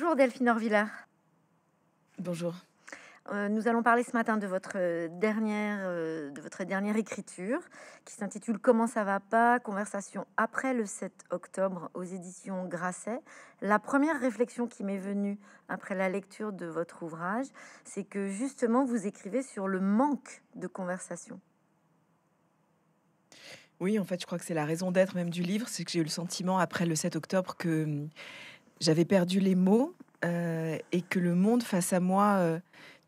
Bonjour Delphine Orvilla. Bonjour. Euh, nous allons parler ce matin de votre euh, dernière, euh, de votre dernière écriture qui s'intitule Comment ça va pas Conversation après le 7 octobre aux éditions Grasset. La première réflexion qui m'est venue après la lecture de votre ouvrage, c'est que justement vous écrivez sur le manque de conversation. Oui, en fait, je crois que c'est la raison d'être même du livre, c'est que j'ai eu le sentiment après le 7 octobre que hum, j'avais perdu les mots euh, et que le monde face à moi euh,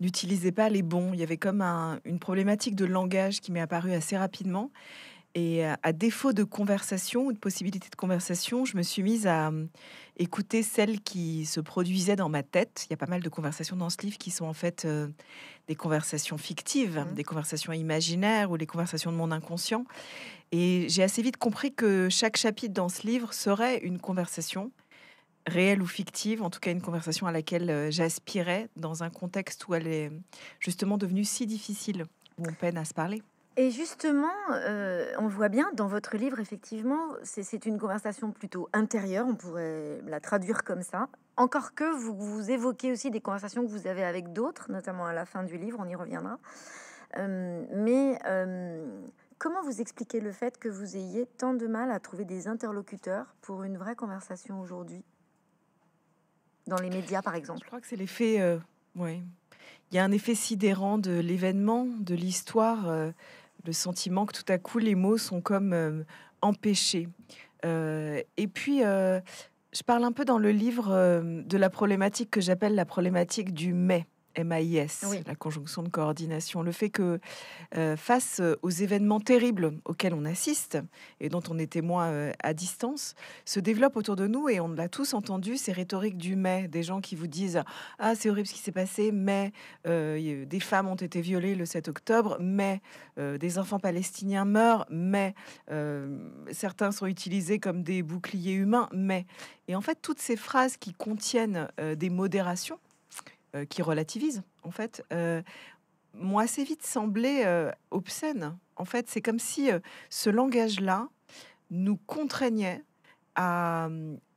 n'utilisait pas les bons. Il y avait comme une problématique de langage qui m'est apparue assez rapidement. Et euh, à défaut de conversation ou de possibilité de conversation, je me suis mise à écouter celles qui se produisaient dans ma tête. Il y a pas mal de conversations dans ce livre qui sont en fait des conversations fictives, mmh. des conversations imaginaires ou les conversations de mon inconscient. Et j'ai assez vite compris que chaque chapitre dans ce livre serait une conversation réelle ou fictive, en tout cas une conversation à laquelle euh, j'aspirais dans un contexte où elle est justement devenue si difficile, où on peine à se parler. Et justement, euh, on voit bien dans votre livre, effectivement, c'est une conversation plutôt intérieure, on pourrait la traduire comme ça. Encore que vous, évoquez aussi des conversations que vous avez avec d'autres, notamment à la fin du livre, on y reviendra. Euh, mais comment vous expliquez le fait que vous ayez tant de mal à trouver des interlocuteurs pour une vraie conversation aujourd'hui dans les médias, par exemple Je crois que c'est l'effet. Euh, Il y a un effet sidérant de l'événement, de l'histoire, euh, le sentiment que tout à coup les mots sont comme euh, empêchés. Euh, et puis, je parle un peu dans le livre de la problématique que j'appelle la problématique du mais. MAIS, la conjonction de coordination, le fait que euh, face euh, aux événements terribles auxquels on assiste et dont on est témoin euh, à distance, se développe autour de nous et on l'a tous entendu, ces rhétoriques du mais, des gens qui vous disent Ah, c'est horrible ce qui s'est passé, mais des femmes ont été violées le 7 octobre, mais des enfants palestiniens meurent, mais certains sont utilisés comme des boucliers humains, mais. Et en fait, toutes ces phrases qui contiennent des modérations, euh, qui relativise, en fait, euh, m'ont assez vite semblé euh, obscènes. En fait, c'est comme si ce langage-là nous contraignait à,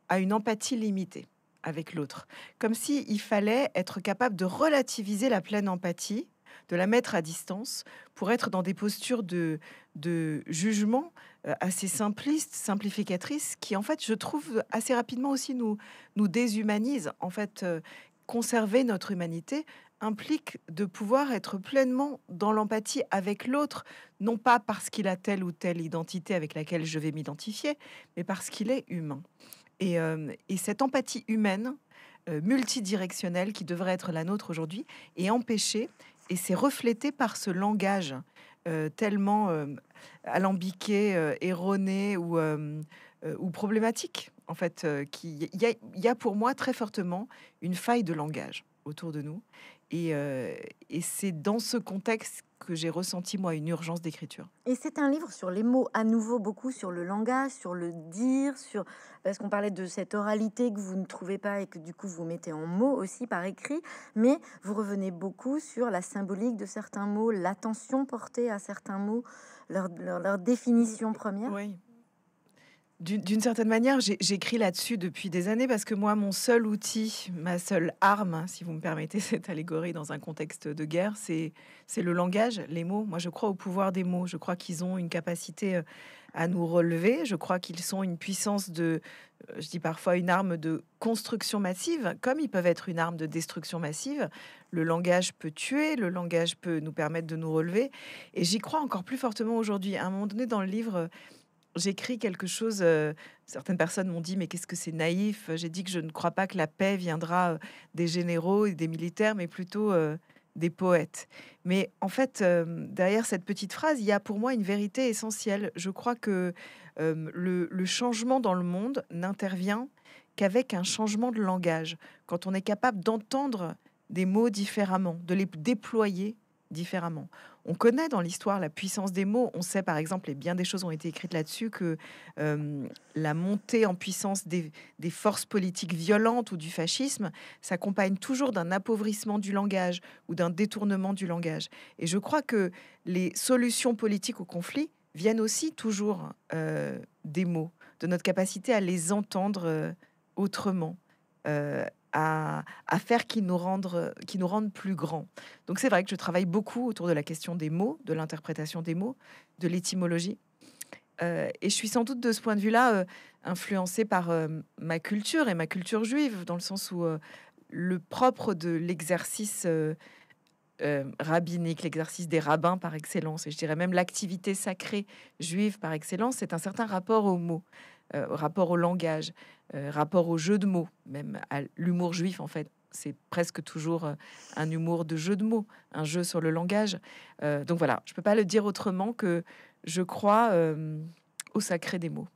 à une empathie limitée avec l'autre. Comme s'il il fallait être capable de relativiser la pleine empathie, de la mettre à distance pour être dans des postures de, de jugement assez simplistes, simplificatrices, qui en fait, je trouve, assez rapidement aussi nous, nous déshumanisent. En fait, conserver notre humanité implique de pouvoir être pleinement dans l'empathie avec l'autre, non pas parce qu'il a telle ou telle identité avec laquelle je vais m'identifier, mais parce qu'il est humain. Et, euh, cette empathie humaine, euh, multidirectionnelle, qui devrait être la nôtre aujourd'hui, est empêchée, et c'est reflété par ce langage euh, tellement alambiqué, erroné ou problématique en fait, euh, il y, a, pour moi très fortement une faille de langage autour de nous, euh, et, c'est dans ce contexte que j'ai ressenti moi une urgence d'écriture. Et c'est un livre sur les mots, à nouveau beaucoup sur le langage, sur le dire, sur parce qu'on parlait de cette oralité que vous ne trouvez pas et que du coup vous mettez en mots aussi par écrit, mais vous revenez beaucoup sur la symbolique de certains mots, l'attention portée à certains mots, leur, leur définition première. Oui, d'une certaine manière, j'écris là-dessus depuis des années parce que moi, mon seul outil, ma seule arme, si vous me permettez cette allégorie dans un contexte de guerre, c'est le langage, les mots. Moi, je crois au pouvoir des mots. Je crois qu'ils ont une capacité euh, à nous relever. Je crois qu'ils sont une puissance de, euh, je dis parfois, une arme de construction massive, comme ils peuvent être une arme de destruction massive. Le langage peut tuer, le langage peut nous permettre de nous relever. Et j'y crois encore plus fortement aujourd'hui. À un moment donné, dans le livre j'écris quelque chose. Euh, certaines personnes m'ont dit, mais qu'est-ce que c'est naïf euh, J'ai dit que je ne crois pas que la paix viendra euh, des généraux et des militaires, mais plutôt des poètes. Mais en fait, derrière cette petite phrase, il y a pour moi une vérité essentielle. Je crois que le changement dans le monde n'intervient qu'avec un changement de langage. Quand on est capable d'entendre des mots différemment, de les déployer différemment on connaît dans l'histoire la puissance des mots. On sait par exemple, et bien des choses ont été écrites là-dessus, que euh, la montée en puissance des, forces politiques violentes ou du fascisme s'accompagne toujours d'un appauvrissement du langage ou d'un détournement du langage. Et je crois que les solutions politiques au conflit viennent aussi toujours euh, des mots, de notre capacité à les entendre euh, autrement à, faire qui nous, rendent, qui nous rendent plus grands. Donc c'est vrai que je travaille beaucoup autour de la question des mots, de l'interprétation des mots, de l'étymologie. Euh, et je suis sans doute de ce point de vue-là influencé euh, influencée par euh, ma culture et ma culture juive, dans le sens où le propre de l'exercice rabbinique, l'exercice des rabbins par excellence, et je dirais même l'activité sacrée juive par excellence, c'est un certain rapport aux mots, euh, rapport au langage, euh, rapport au jeu de mots, même à l'humour juif en fait. C'est presque toujours euh, un humour de jeu de mots, un jeu sur le langage. donc voilà, je ne peux pas le dire autrement que je crois au sacré des mots.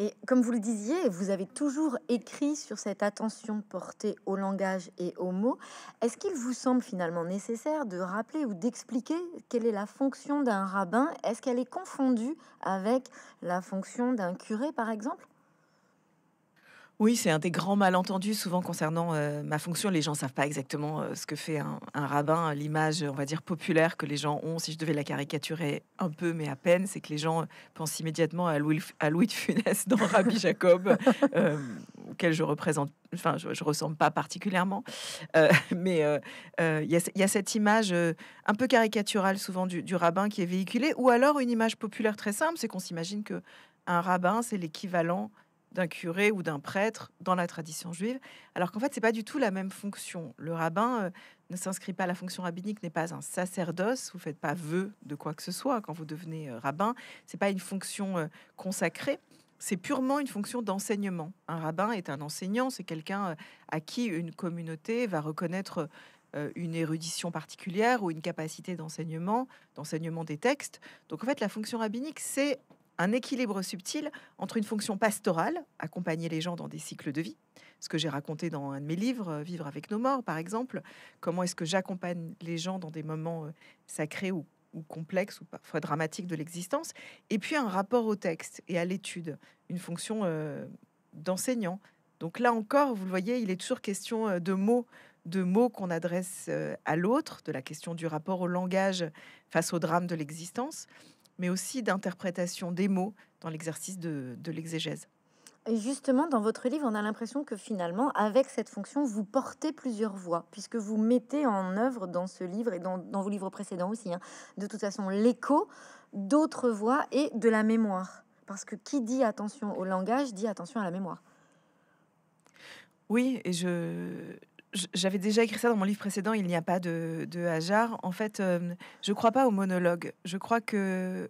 Et comme vous le disiez, vous avez toujours écrit sur cette attention portée au langage et aux mots. Est-ce qu'il vous semble finalement nécessaire de rappeler ou d'expliquer quelle est la fonction d'un rabbin Est-ce qu'elle est confondue avec la fonction d'un curé, par exemple oui, c'est un des grands malentendus souvent concernant euh, ma fonction. Les gens ne savent pas exactement euh, ce que fait un, rabbin. L'image, on va dire, populaire que les gens ont, si je devais la caricaturer un peu, mais à peine, c'est que les gens pensent immédiatement à Louis, à Louis de Funès dans Rabbi Jacob, euh, auquel je représente, enfin, je, ne ressemble pas particulièrement. mais il y, a cette image un peu caricaturale souvent du, du rabbin qui est véhiculée, ou alors une image populaire très simple, c'est qu'on s'imagine que un rabbin, c'est l'équivalent d'un curé ou d'un prêtre dans la tradition juive, alors qu'en fait, ce n'est pas du tout la même fonction. Le rabbin euh, ne s'inscrit pas, la fonction rabbinique n'est pas un sacerdoce, vous ne faites pas vœu de quoi que ce soit quand vous devenez euh, rabbin, rabbin, n'est pas une fonction euh, consacrée, c'est purement une fonction d'enseignement. Un rabbin est un enseignant, c'est quelqu'un à qui une communauté va reconnaître une érudition particulière ou une capacité d'enseignement, d'enseignement des textes. Donc en fait, la fonction rabbinique, c'est un équilibre subtil entre une fonction pastorale, accompagner les gens dans des cycles de vie, ce que j'ai raconté dans un de mes livres, euh, Vivre avec nos morts, par exemple, comment est-ce que j'accompagne les gens dans des moments euh, sacrés ou, complexes ou parfois dramatiques de l'existence, et puis un rapport au texte et à l'étude, une fonction euh, d'enseignant. Donc là encore, vous le voyez, il est toujours question de mots, de mots qu'on adresse à l'autre, de la question du rapport au langage face au drame de l'existence mais aussi d'interprétation des mots dans l'exercice de, l'exégèse. Et justement, dans votre livre, on a l'impression que finalement, avec cette fonction, vous portez plusieurs voix, puisque vous mettez en œuvre dans ce livre et dans, vos livres précédents aussi, hein, de toute façon, l'écho d'autres voix et de la mémoire. Parce que qui dit attention au langage dit attention à la mémoire. Oui, et je, j'avais déjà écrit ça dans mon livre précédent, il n'y a pas de, de hasard. En fait, euh, je ne crois pas au monologue. Je crois que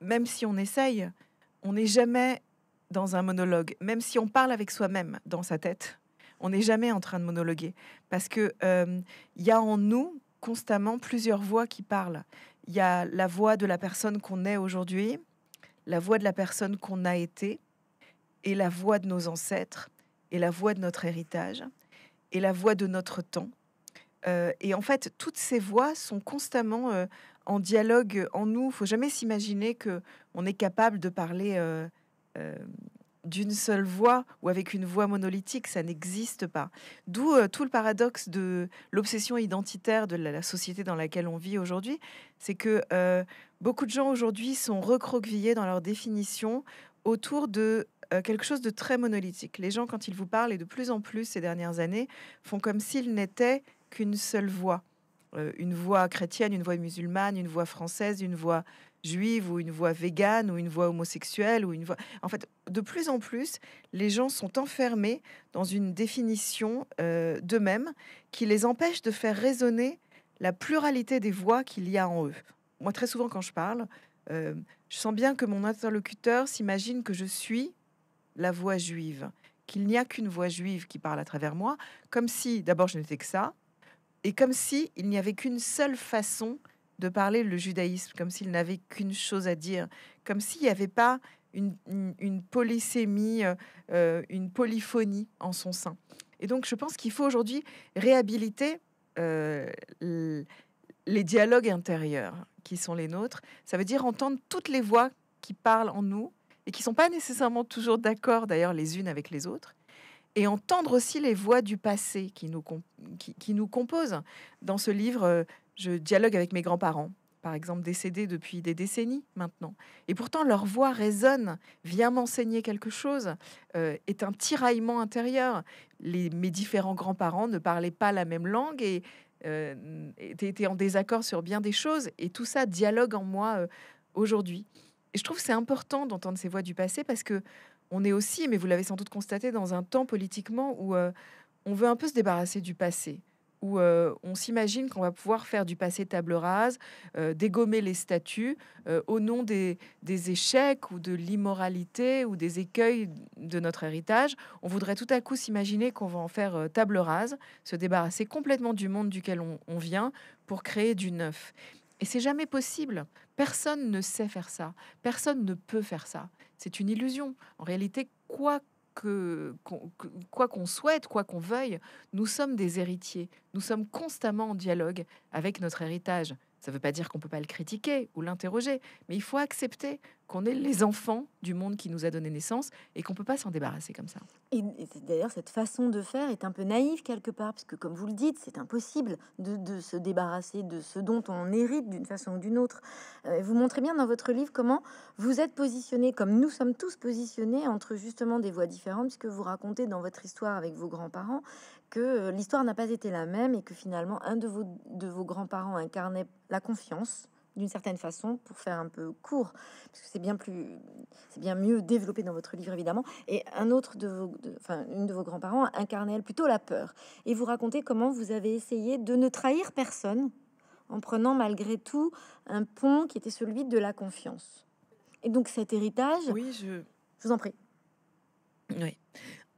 même si on essaye, on n'est jamais dans un monologue. Même si on parle avec soi-même dans sa tête, on n'est jamais en train de monologuer. Parce que euh, il y a en nous constamment plusieurs voix qui parlent. Il y a la voix de la personne qu'on est aujourd'hui, la voix de la personne qu'on a été, et la voix de nos ancêtres, et la voix de notre héritage et la voix de notre temps. Euh, et en fait, toutes ces voix sont constamment euh, en dialogue en nous. faut jamais s'imaginer que on est capable de parler euh, d'une seule voix ou avec une voix monolithique. Ça n'existe pas. D'où tout le paradoxe de l'obsession identitaire de la, la, société dans laquelle on vit aujourd'hui. C'est que beaucoup de gens aujourd'hui sont recroquevillés dans leur définition autour de euh, quelque chose de très monolithique. Les gens, quand ils vous parlent, et de plus en plus ces dernières années, font comme s'ils n'étaient qu'une seule voix. Euh, une voix chrétienne, une voix musulmane, une voix française, une voix juive ou une voix végane ou une voix homosexuelle ou une voix... En fait, de plus en plus, les gens sont enfermés dans une définition euh, d'eux-mêmes qui les empêche de faire résonner la pluralité des voix qu'il y a en eux. Moi, très souvent, quand je parle, je sens bien que mon interlocuteur s'imagine que je suis la voix juive, qu'il n'y a qu'une voix juive qui parle à travers moi, comme si d'abord je n'étais que ça, et comme si il n'y avait qu'une seule façon de parler le judaïsme, comme s'il n'avait qu'une chose à dire, comme s'il n'y avait pas une, polysémie, euh, euh, une polyphonie en son sein. Et donc je pense qu'il faut aujourd'hui réhabiliter euh, les dialogues intérieurs qui sont les nôtres. Ça veut dire entendre toutes les voix qui parlent en nous et qui ne sont pas nécessairement toujours d'accord d'ailleurs les unes avec les autres, et entendre aussi les voix du passé qui nous, qui, nous composent. Dans ce livre, euh, je dialogue avec mes grands-parents, par exemple décédés depuis des décennies maintenant, et pourtant leur voix résonne, vient m'enseigner quelque chose, euh, est un tiraillement intérieur. Les, mes différents grands-parents ne parlaient pas la même langue et euh, étaient en désaccord sur bien des choses, et tout ça dialogue en moi aujourd'hui. Et je trouve que c'est important d'entendre ces voix du passé parce que on est aussi, mais vous l'avez sans doute constaté, dans un temps politiquement où euh, on veut un peu se débarrasser du passé, où euh, on s'imagine qu'on va pouvoir faire du passé table rase, euh, dégommer les statuts au nom des, échecs ou de l'immoralité ou des écueils de notre héritage. On voudrait tout à coup s'imaginer qu'on va en faire table rase, se débarrasser complètement du monde duquel on vient pour créer du neuf. Et c'est jamais possible. Personne ne sait faire ça. Personne ne peut faire ça. C'est une illusion. En réalité, quoi qu'on souhaite, quoi qu'on veuille, nous sommes des héritiers. Nous sommes constamment en dialogue avec notre héritage. Ça ne veut pas dire qu'on ne peut pas le critiquer ou l'interroger, mais il faut accepter qu'on est les enfants du monde qui nous a donné naissance et qu'on ne peut pas s'en débarrasser comme ça. Et, d'ailleurs, cette façon de faire est un peu naïve quelque part, puisque comme vous le dites, c'est impossible de, se débarrasser de ce dont on hérite d'une façon ou d'une autre. Euh, vous montrez bien dans votre livre comment vous êtes positionné, comme nous sommes tous positionnés entre justement des voies différentes, que vous racontez dans votre histoire avec vos grands-parents que euh, l'histoire n'a pas été la même et que finalement un de vos, de vos grands-parents incarnait la confiance d'une certaine façon pour faire un peu court parce que c'est bien plus c'est bien mieux développé dans votre livre évidemment et un autre de vos enfin une de vos grands-parents incarnait plutôt la peur et vous racontez comment vous avez essayé de ne trahir personne en prenant malgré tout un pont qui était celui de la confiance et donc cet héritage oui je, je vous en prie oui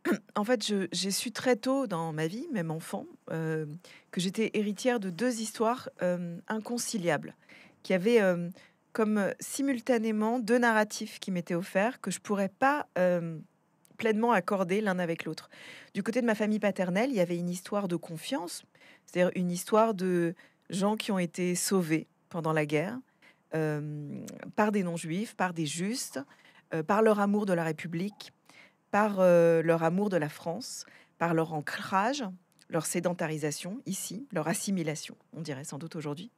en fait, j'ai su très tôt dans ma vie, même enfant, euh, que j'étais héritière de deux histoires euh, inconciliables, qui avaient euh, comme simultanément deux narratifs qui m'étaient offerts que je ne pourrais pas pleinement accorder l'un avec l'autre. Du côté de ma famille paternelle, il y avait une histoire de confiance, c'est-à-dire une histoire de gens qui ont été sauvés pendant la guerre par des non-juifs, par des justes, par leur amour de la République par euh, leur amour de la France, par leur ancrage, leur sédentarisation ici, leur assimilation, on dirait sans doute aujourd'hui.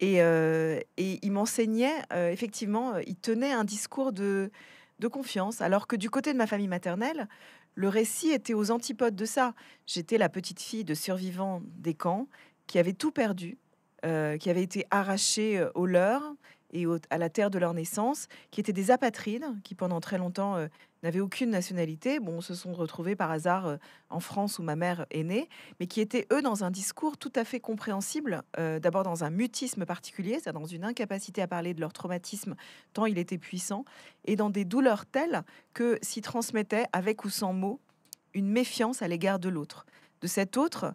Et, euh, ils m'enseignaient, euh, effectivement, ils tenaient un discours de, confiance, alors que du côté de ma famille maternelle, le récit était aux antipodes de ça. J'étais la petite fille de survivants des camps qui avait tout perdu, qui avait été arrachée aux leur, et à la terre de leur naissance, qui étaient des apatrides, qui pendant très longtemps euh, n'avaient aucune nationalité. Bon, se sont retrouvés par hasard euh, en France où ma mère est née, mais qui étaient eux dans un discours tout à fait compréhensible, euh, d'abord dans un mutisme particulier, cest dans une incapacité à parler de leur traumatisme tant il était puissant, et dans des douleurs telles que s'y transmettait, avec ou sans mots, une méfiance à l'égard de l'autre, de cet autre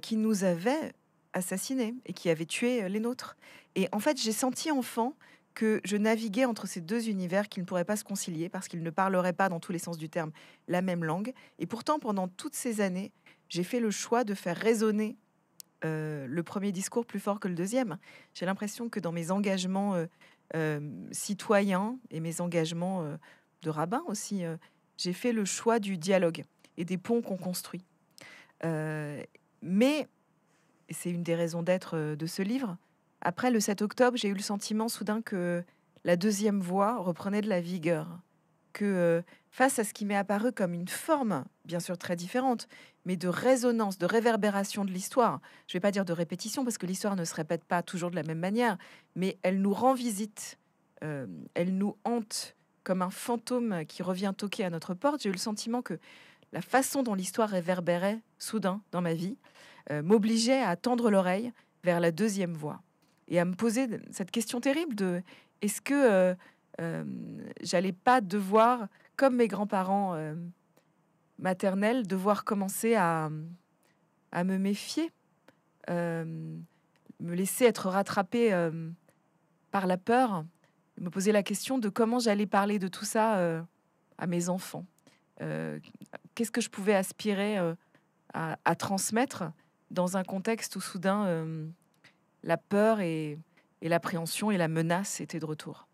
qui nous avait assassiné et qui avait tué euh, les nôtres. Et en fait, j'ai senti enfant que je naviguais entre ces deux univers qui ne pourraient pas se concilier parce qu'ils ne parleraient pas dans tous les sens du terme la même langue. Et pourtant, pendant toutes ces années, j'ai fait le choix de faire résonner euh, le premier discours plus fort que le deuxième. J'ai l'impression que dans mes engagements euh, citoyens et mes engagements de rabbin aussi, j'ai fait le choix du dialogue et des ponts qu'on construit. mais et c'est une des raisons d'être euh, de ce livre. Après le 7 octobre, j'ai eu le sentiment soudain que la deuxième voix reprenait de la vigueur, que euh, face à ce qui m'est apparu comme une forme, bien sûr très différente, mais de résonance, de réverbération de l'histoire, je ne vais pas dire de répétition parce que l'histoire ne se répète pas toujours de la même manière, mais elle nous rend visite, euh, elle nous hante comme un fantôme qui revient toquer à notre porte. J'ai eu le sentiment que la façon dont l'histoire réverbérait soudain dans ma vie, euh, m'obligeait à tendre l'oreille vers la deuxième voie et à me poser cette question terrible de est-ce que euh, euh, j'allais pas devoir, comme mes grands-parents maternels, devoir commencer à, me méfier, me laisser être rattrapé par la peur, me poser la question de comment j'allais parler de tout ça à mes enfants. Qu'est-ce que je pouvais aspirer à, transmettre dans un contexte où soudain euh, la peur et, l'appréhension et la menace étaient de retour.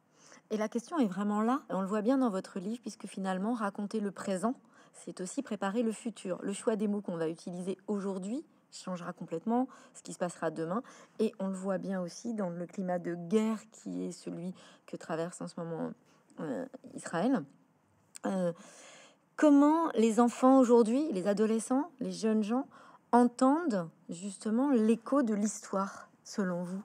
Et la question est vraiment là, on le voit bien dans votre livre, puisque finalement, raconter le présent, c'est aussi préparer le futur. Le choix des mots qu'on va utiliser aujourd'hui changera complètement ce qui se passera demain. Et on le voit bien aussi dans le climat de guerre qui est celui que traverse en ce moment euh, Israël. Euh, comment les enfants aujourd'hui, les adolescents, les jeunes gens entendent justement l'écho de l'histoire, selon vous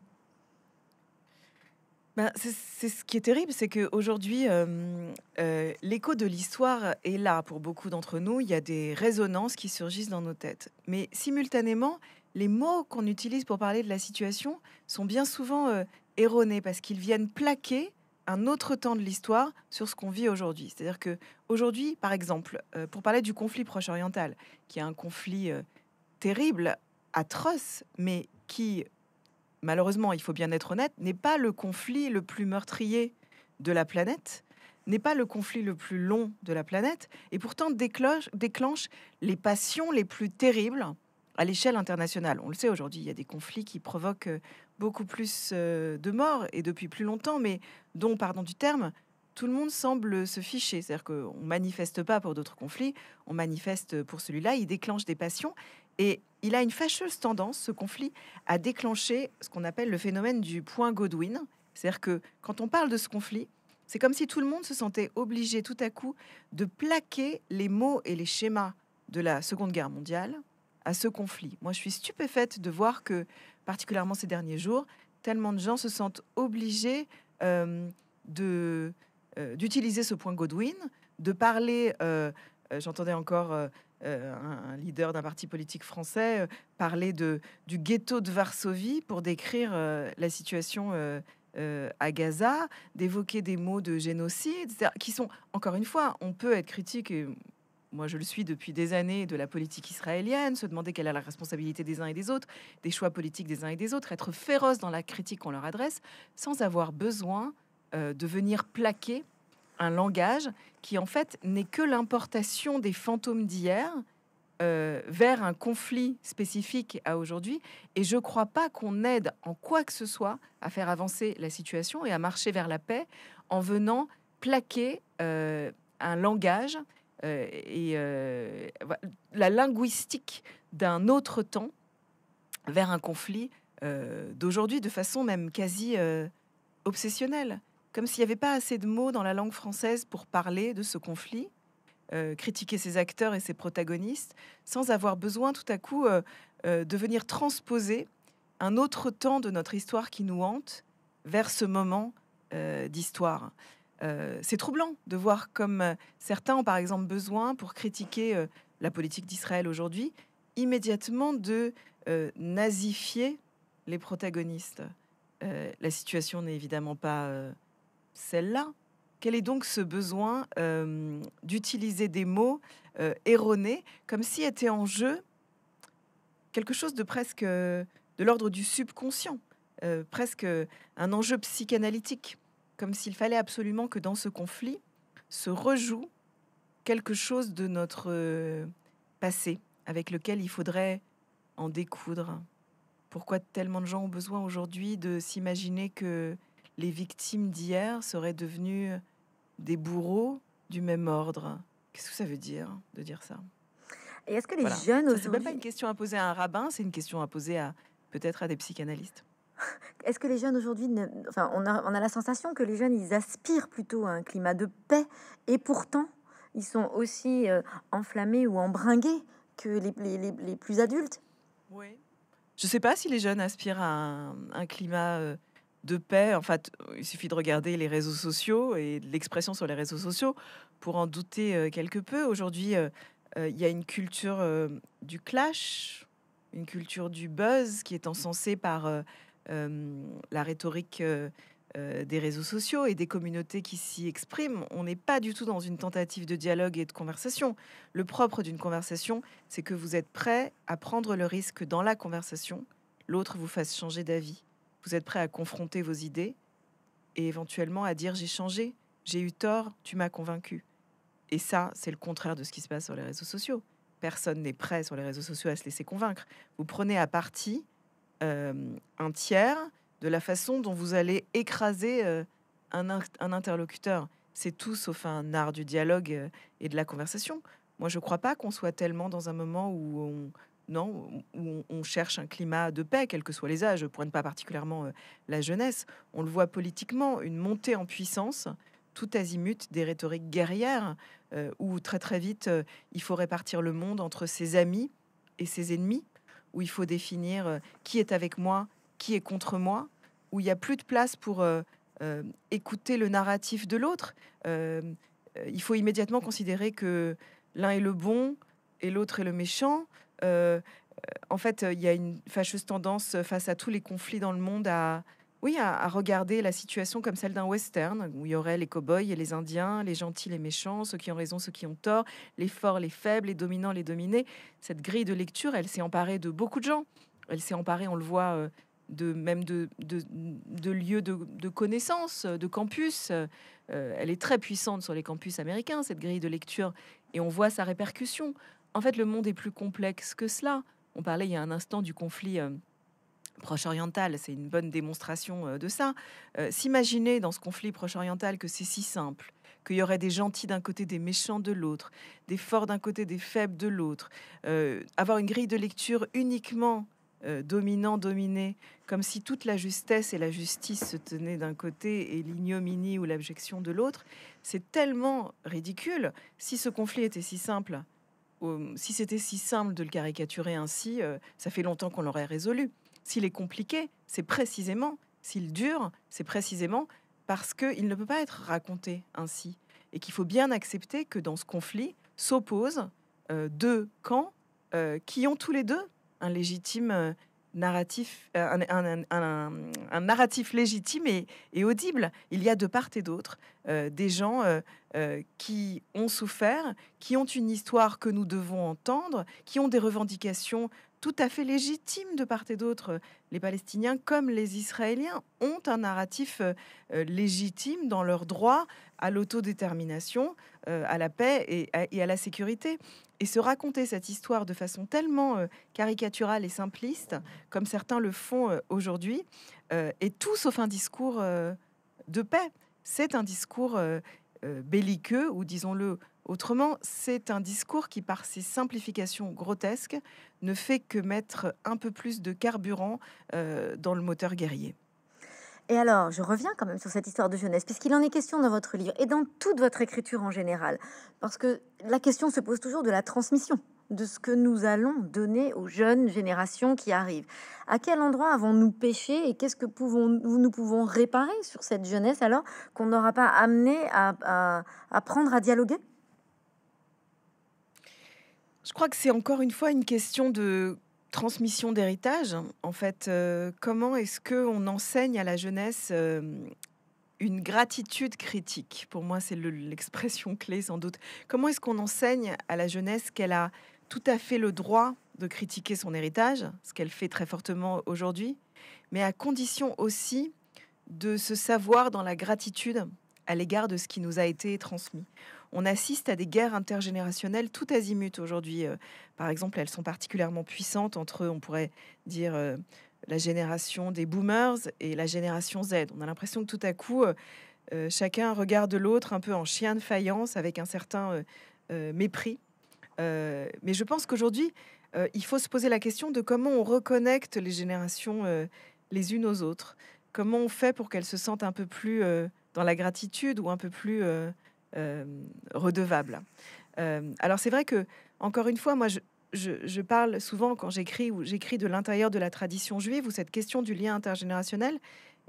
ben, c'est ce qui est terrible, c'est qu'aujourd'hui, euh, euh, l'écho de l'histoire est là pour beaucoup d'entre nous. Il y a des résonances qui surgissent dans nos têtes. Mais simultanément, les mots qu'on utilise pour parler de la situation sont bien souvent euh, erronés parce qu'ils viennent plaquer un autre temps de l'histoire sur ce qu'on vit aujourd'hui. C'est-à-dire que aujourd'hui, par exemple, pour parler du conflit proche-oriental, qui est un conflit terrible, atroce, mais qui, malheureusement, il faut bien être honnête, n'est pas le conflit le plus meurtrier de la planète, n'est pas le conflit le plus long de la planète, et pourtant déclenche, les passions les plus terribles à l'échelle internationale. On le sait aujourd'hui, il y a des conflits qui provoquent euh, beaucoup plus euh, de morts, et depuis plus longtemps, mais dont, pardon du terme, tout le monde semble se ficher. C'est-à-dire qu'on manifeste pas pour d'autres conflits, on manifeste pour celui-là, il déclenche des passions. Et il a une fâcheuse tendance, ce conflit, à déclencher ce qu'on appelle le phénomène du point Godwin. C'est-à-dire que quand on parle de ce conflit, c'est comme si tout le monde se sentait obligé tout à coup de plaquer les mots et les schémas de la Seconde Guerre mondiale à ce conflit. Moi, je suis stupéfaite de voir que, particulièrement ces derniers jours, tellement de gens se sentent obligés euh, euh, d'utiliser ce point Godwin, de parler. Euh, j'entendais encore euh, un leader d'un parti politique français, euh, parler parlait de, du ghetto de Varsovie pour décrire euh, la situation à Gaza, d'évoquer des mots de génocide, qui sont, encore une fois, on peut être critique, et moi je le suis depuis des années, de la politique israélienne, se demander quelle est la responsabilité des uns et des autres, des choix politiques des uns et des autres, être féroce dans la critique qu'on leur adresse, sans avoir besoin de venir plaquer un langage qui en fait n'est que l'importation des fantômes d'hier euh, vers un conflit spécifique à aujourd'hui. Et je ne crois pas qu'on aide en quoi que ce soit à faire avancer la situation et à marcher vers la paix en venant plaquer euh, un langage euh, et la linguistique d'un autre temps vers un conflit d'aujourd'hui de façon même quasi obsessionnelle comme s'il n'y avait pas assez de mots dans la langue française pour parler de ce conflit, euh, critiquer ses acteurs et ses protagonistes, sans avoir besoin tout à coup euh, euh, de venir transposer un autre temps de notre histoire qui nous hante vers ce moment d'histoire. c'est troublant de voir comme certains ont par exemple besoin pour critiquer la politique d'Israël aujourd'hui, immédiatement de nazifier les protagonistes. la situation n'est évidemment pas celle-là Quel est donc ce besoin euh, d'utiliser des mots euh, erronés comme si était en jeu quelque chose de presque euh, de l'ordre du subconscient, presque un enjeu psychanalytique, comme s'il fallait absolument que dans ce conflit se rejoue quelque chose de notre passé avec lequel il faudrait en découdre Pourquoi tellement de gens ont besoin aujourd'hui de s'imaginer que les victimes d'hier seraient devenues des bourreaux du même ordre. Qu'est-ce que ça veut dire de dire ça Et est-ce que les jeunes aujourd'hui... n'est même pas une question à poser à un rabbin, c'est une question à poser à peut-être à des psychanalystes. Est-ce que les jeunes aujourd'hui, on a, la sensation que les jeunes, ils aspirent plutôt à un climat de paix, et pourtant, ils sont aussi euh, enflammés ou embringués que les, plus adultes. Oui. Je ne sais pas si les jeunes aspirent à un, climat euh, de paix. En fait, il suffit de regarder les réseaux sociaux et l'expression sur les réseaux sociaux pour en douter euh, quelque peu. Aujourd'hui, euh, euh, il y a une culture du clash, une culture du buzz qui est encensée par la rhétorique des réseaux sociaux et des communautés qui s'y expriment. On n'est pas du tout dans une tentative de dialogue et de conversation. Le propre d'une conversation, c'est que vous êtes prêt à prendre le risque dans la conversation, l'autre vous fasse changer d'avis vous êtes prêt à confronter vos idées et éventuellement à dire j'ai changé, j'ai eu tort, tu m'as convaincu. Et ça, c'est le contraire de ce qui se passe sur les réseaux sociaux. Personne n'est prêt sur les réseaux sociaux à se laisser convaincre. Vous prenez à partie euh, un tiers de la façon dont vous allez écraser euh, un, interlocuteur. C'est tout sauf un art du dialogue euh, et de la conversation. Moi, je ne crois pas qu'on soit tellement dans un moment où on, non, où on cherche un climat de paix, quels que soient les âges, pour ne pas particulièrement euh, la jeunesse. On le voit politiquement, une montée en puissance, tout azimut, des rhétoriques guerrières, euh, où très très vite, euh, il faut répartir le monde entre ses amis et ses ennemis, où il faut définir qui est avec moi, qui est contre moi, où il n'y a plus de place pour écouter le narratif de l'autre. il faut immédiatement considérer que l'un est le bon et l'autre est le méchant. Euh, euh, en fait, il y a une fâcheuse tendance face à tous les conflits dans le monde à, oui, à, regarder la situation comme celle d'un western, où il y aurait les cow-boys et les indiens, les gentils, les méchants, ceux qui ont raison, ceux qui ont tort, les forts, les faibles, les dominants, les dominés. Cette grille de lecture, elle s'est emparée de beaucoup de gens. Elle s'est emparée, on le voit, euh, de même de, lieux de, connaissances, de campus. elle est très puissante sur les campus américains, cette grille de lecture, et on voit sa répercussion en fait, le monde est plus complexe que cela. On parlait il y a un instant du conflit. Euh, proche-oriental, c'est une bonne démonstration euh, de ça. Euh, s'imaginer dans ce conflit proche-oriental que c'est si simple, qu'il y aurait des gentils d'un côté, des méchants de l'autre, des forts d'un côté, des faibles de l'autre, avoir une grille de lecture uniquement dominant, dominé, comme si toute la justesse et la justice se tenaient d'un côté et l'ignominie ou l'abjection de l'autre. C'est tellement ridicule. Si ce conflit était si simple, si c'était si simple de le caricaturer ainsi, euh, ça fait longtemps qu'on l'aurait résolu. S'il est compliqué, c'est précisément, s'il dure, c'est précisément parce qu'il ne peut pas être raconté ainsi. Et qu'il faut bien accepter que dans ce conflit s'opposent euh, deux camps euh, qui ont tous les deux un légitime narratif, euh, un, narratif légitime et, audible. Il y a de part et d'autre euh, des gens euh, qui ont souffert, qui ont une histoire que nous devons entendre, qui ont des revendications tout à fait légitimes de part et d'autre. Les Palestiniens comme les Israéliens ont un narratif légitime dans leurs droits à l'autodétermination, euh, à la paix et à, la sécurité. Et se raconter cette histoire de façon tellement euh, caricaturale et simpliste, comme certains le font euh, aujourd'hui, est tout sauf un discours de paix. C'est un discours belliqueux, ou disons-le autrement, c'est un discours qui, par ses simplifications grotesques, ne fait que mettre un peu plus de carburant dans le moteur guerrier. Et alors, je reviens quand même sur cette histoire de jeunesse, puisqu'il en est question dans votre livre et dans toute votre écriture en général, parce que la question se pose toujours de la transmission de ce que nous allons donner aux jeunes générations qui arrivent. À quel endroit avons-nous péché et qu'est-ce que pouvons, nous pouvons réparer sur cette jeunesse alors qu'on n'aura pas amené à, à, apprendre à dialoguer Je crois que c'est encore une fois une question de transmission d'héritage, en fait, euh, comment est-ce que on enseigne à la jeunesse euh, une gratitude critique Pour moi, c'est l'expression clé sans doute. Comment est-ce qu'on enseigne à la jeunesse qu'elle a tout à fait le droit de critiquer son héritage, ce qu'elle fait très fortement aujourd'hui, mais à condition aussi de se savoir dans la gratitude à l'égard de ce qui nous a été transmis on assiste à des guerres intergénérationnelles tout azimut aujourd'hui. Euh, par exemple, elles sont particulièrement puissantes entre, on pourrait dire, euh, la génération des boomers et la génération Z. On a l'impression que tout à coup, euh, chacun regarde l'autre un peu en chien de faïence avec un certain mépris. mais je pense qu'aujourd'hui, il faut se poser la question de comment on reconnecte les générations les unes aux autres. Comment on fait pour qu'elles se sentent un peu plus dans la gratitude ou un peu plus euh, redevable. Euh, alors c'est vrai que, encore une fois, moi, je, parle souvent quand j'écris ou j'écris de l'intérieur de la tradition juive où cette question du lien intergénérationnel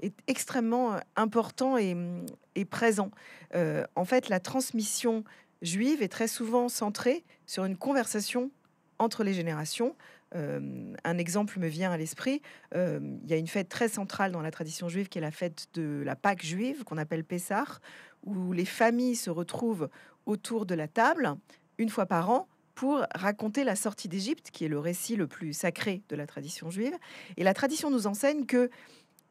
est extrêmement euh, important et, présent. en fait, la transmission juive est très souvent centrée sur une conversation entre les générations, euh, un exemple me vient à l'esprit. Euh, il y a une fête très centrale dans la tradition juive qui est la fête de la Pâque juive, qu'on appelle Pessah, où les familles se retrouvent autour de la table une fois par an pour raconter la sortie d'Égypte, qui est le récit le plus sacré de la tradition juive. Et la tradition nous enseigne que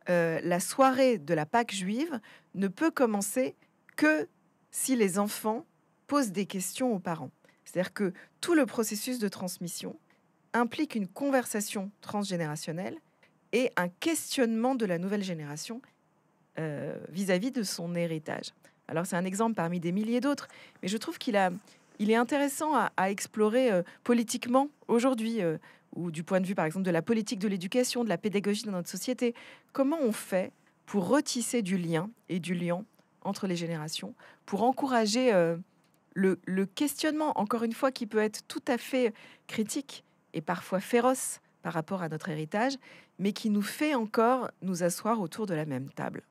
euh, la soirée de la Pâque juive ne peut commencer que si les enfants posent des questions aux parents. C'est-à-dire que tout le processus de transmission, implique une conversation transgénérationnelle et un questionnement de la nouvelle génération euh, vis-à-vis de son héritage. Alors c'est un exemple parmi des milliers d'autres, mais je trouve qu'il est intéressant à, explorer euh, politiquement aujourd'hui, euh, ou du point de vue par exemple de la politique de l'éducation, de la pédagogie dans notre société. Comment on fait pour retisser du lien et du lien entre les générations, pour encourager le, questionnement, encore une fois, qui peut être tout à fait critique, et parfois féroce par rapport à notre héritage, mais qui nous fait encore nous asseoir autour de la même table.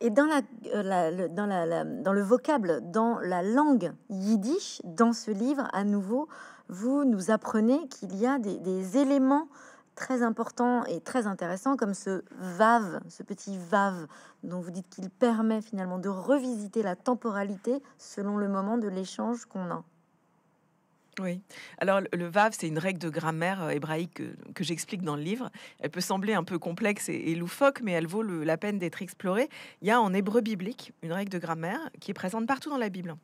Et dans, la, euh, dans, la, dans le vocable, dans la langue yiddish, dans ce livre, à nouveau, vous nous apprenez qu'il y a des, des, éléments très importants et très intéressants, comme ce vav, ce petit vav, dont vous dites qu'il permet finalement de revisiter la temporalité selon le moment de l'échange qu'on a. Oui. Alors le vav, c'est une règle de grammaire euh, hébraïque que, j'explique dans le livre. Elle peut sembler un peu complexe et, loufoque, mais elle vaut la peine d'être explorée. Il y a en hébreu biblique une règle de grammaire qui est présente partout dans la Bible,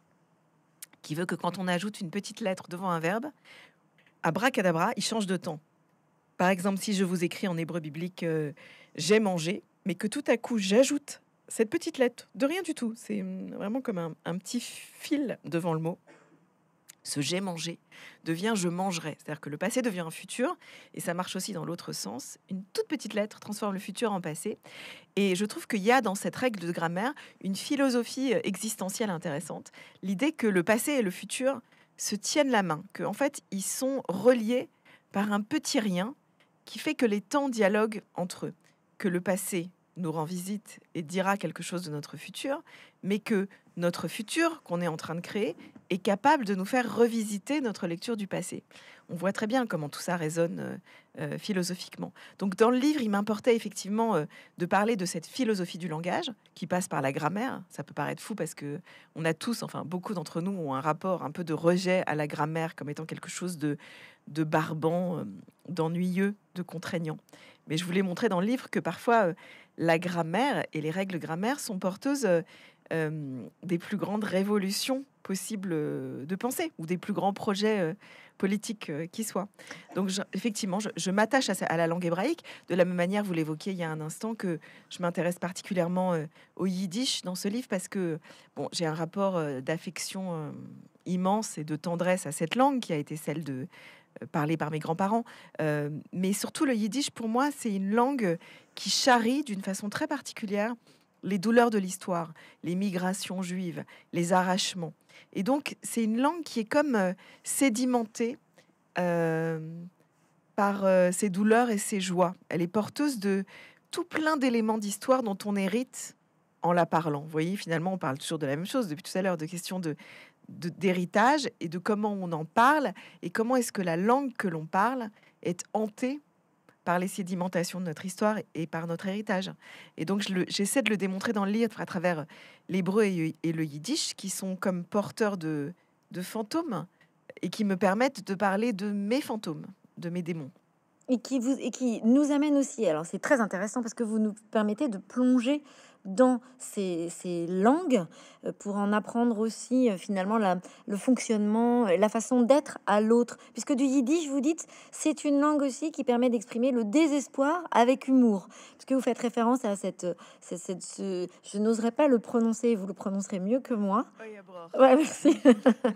qui veut que quand on ajoute une petite lettre devant un verbe, abracadabra, il change de temps. Par exemple, si je vous écris en hébreu biblique euh, j'ai mangé, mais que tout à coup j'ajoute cette petite lettre de rien du tout, c'est hum, vraiment comme un petit fil devant le mot ce j'ai mangé devient je mangerai. C'est-à-dire que le passé devient un futur, et ça marche aussi dans l'autre sens. Une toute petite lettre transforme le futur en passé. Et je trouve qu'il y a dans cette règle de grammaire une philosophie euh, existentielle intéressante. L'idée que le passé et le futur se tiennent la main, qu'en en fait, ils sont reliés par un petit rien qui fait que les temps dialoguent entre eux, que le passé nous rend visite et dira quelque chose de notre futur, mais que notre futur qu'on est en train de créer est capable de nous faire revisiter notre lecture du passé. On voit très bien comment tout ça résonne euh, euh, philosophiquement. Donc dans le livre, il m'importait effectivement euh, de parler de cette philosophie du langage qui passe par la grammaire. Ça peut paraître fou parce que on a tous, enfin beaucoup d'entre nous ont un rapport un peu de rejet à la grammaire comme étant quelque chose de, de barbant, d'ennuyeux, de contraignant. Mais je voulais montrer dans le livre que parfois la grammaire et les règles grammaire sont porteuses euh, des plus grandes révolutions possibles euh, de pensée ou des plus grands projets euh, politiques qui soient. Donc effectivement, je, m'attache à, la langue hébraïque de la même manière, vous l'évoquiez il y a un instant, que je m'intéresse particulièrement au yiddish dans ce livre parce que bon, j'ai un rapport d'affection immense et de tendresse à cette langue qui a été celle de parler par mes grands-parents. mais surtout le yiddish, pour moi, c'est une langue qui charrie d'une façon très particulière les douleurs de l'histoire, les migrations juives, les arrachements. Et donc, c'est une langue qui est comme euh, sédimentée euh, par euh, ses douleurs et ses joies. Elle est porteuse de tout plein d'éléments d'histoire dont on hérite en la parlant. Vous voyez, finalement, on parle toujours de la même chose depuis tout à l'heure, de questions de d'héritage et de comment on en parle et comment est-ce que la langue que l'on parle est hantée par les sédimentations de notre histoire et par notre héritage. Et donc j'essaie de le démontrer dans le livre à travers l'hébreu et, le yiddish qui sont comme porteurs de, de fantômes et qui me permettent de parler de mes fantômes, de mes démons et qui, vous, et qui nous amène aussi, alors c'est très intéressant parce que vous nous permettez de plonger dans ces, ces, langues euh, pour en apprendre aussi euh, finalement la, le fonctionnement, euh, la façon d'être à l'autre. Puisque du yiddish, vous dites, c'est une langue aussi qui permet d'exprimer le désespoir avec humour. que vous faites référence à cette... cette, ce, je n'oserais pas le prononcer, vous le prononcerez mieux que moi. Ouais, merci.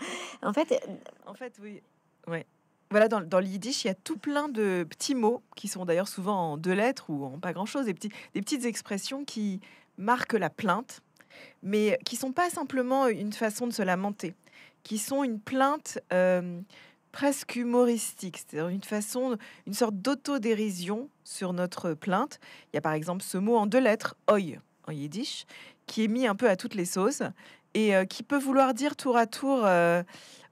en fait... En fait, oui. Ouais voilà, dans, dans Yiddish, il y a tout plein de petits mots qui sont d'ailleurs souvent en deux lettres ou en pas grand-chose, des, petits, des petites expressions qui, marquent la plainte, mais qui sont pas simplement une façon de se lamenter, qui sont une plainte euh, presque humoristique, c'est-à-dire une façon, une sorte d'autodérision sur notre plainte. Il y a par exemple ce mot en deux lettres, oi en yiddish, qui est mis un peu à toutes les sauces et euh, qui peut vouloir dire tour à tour euh,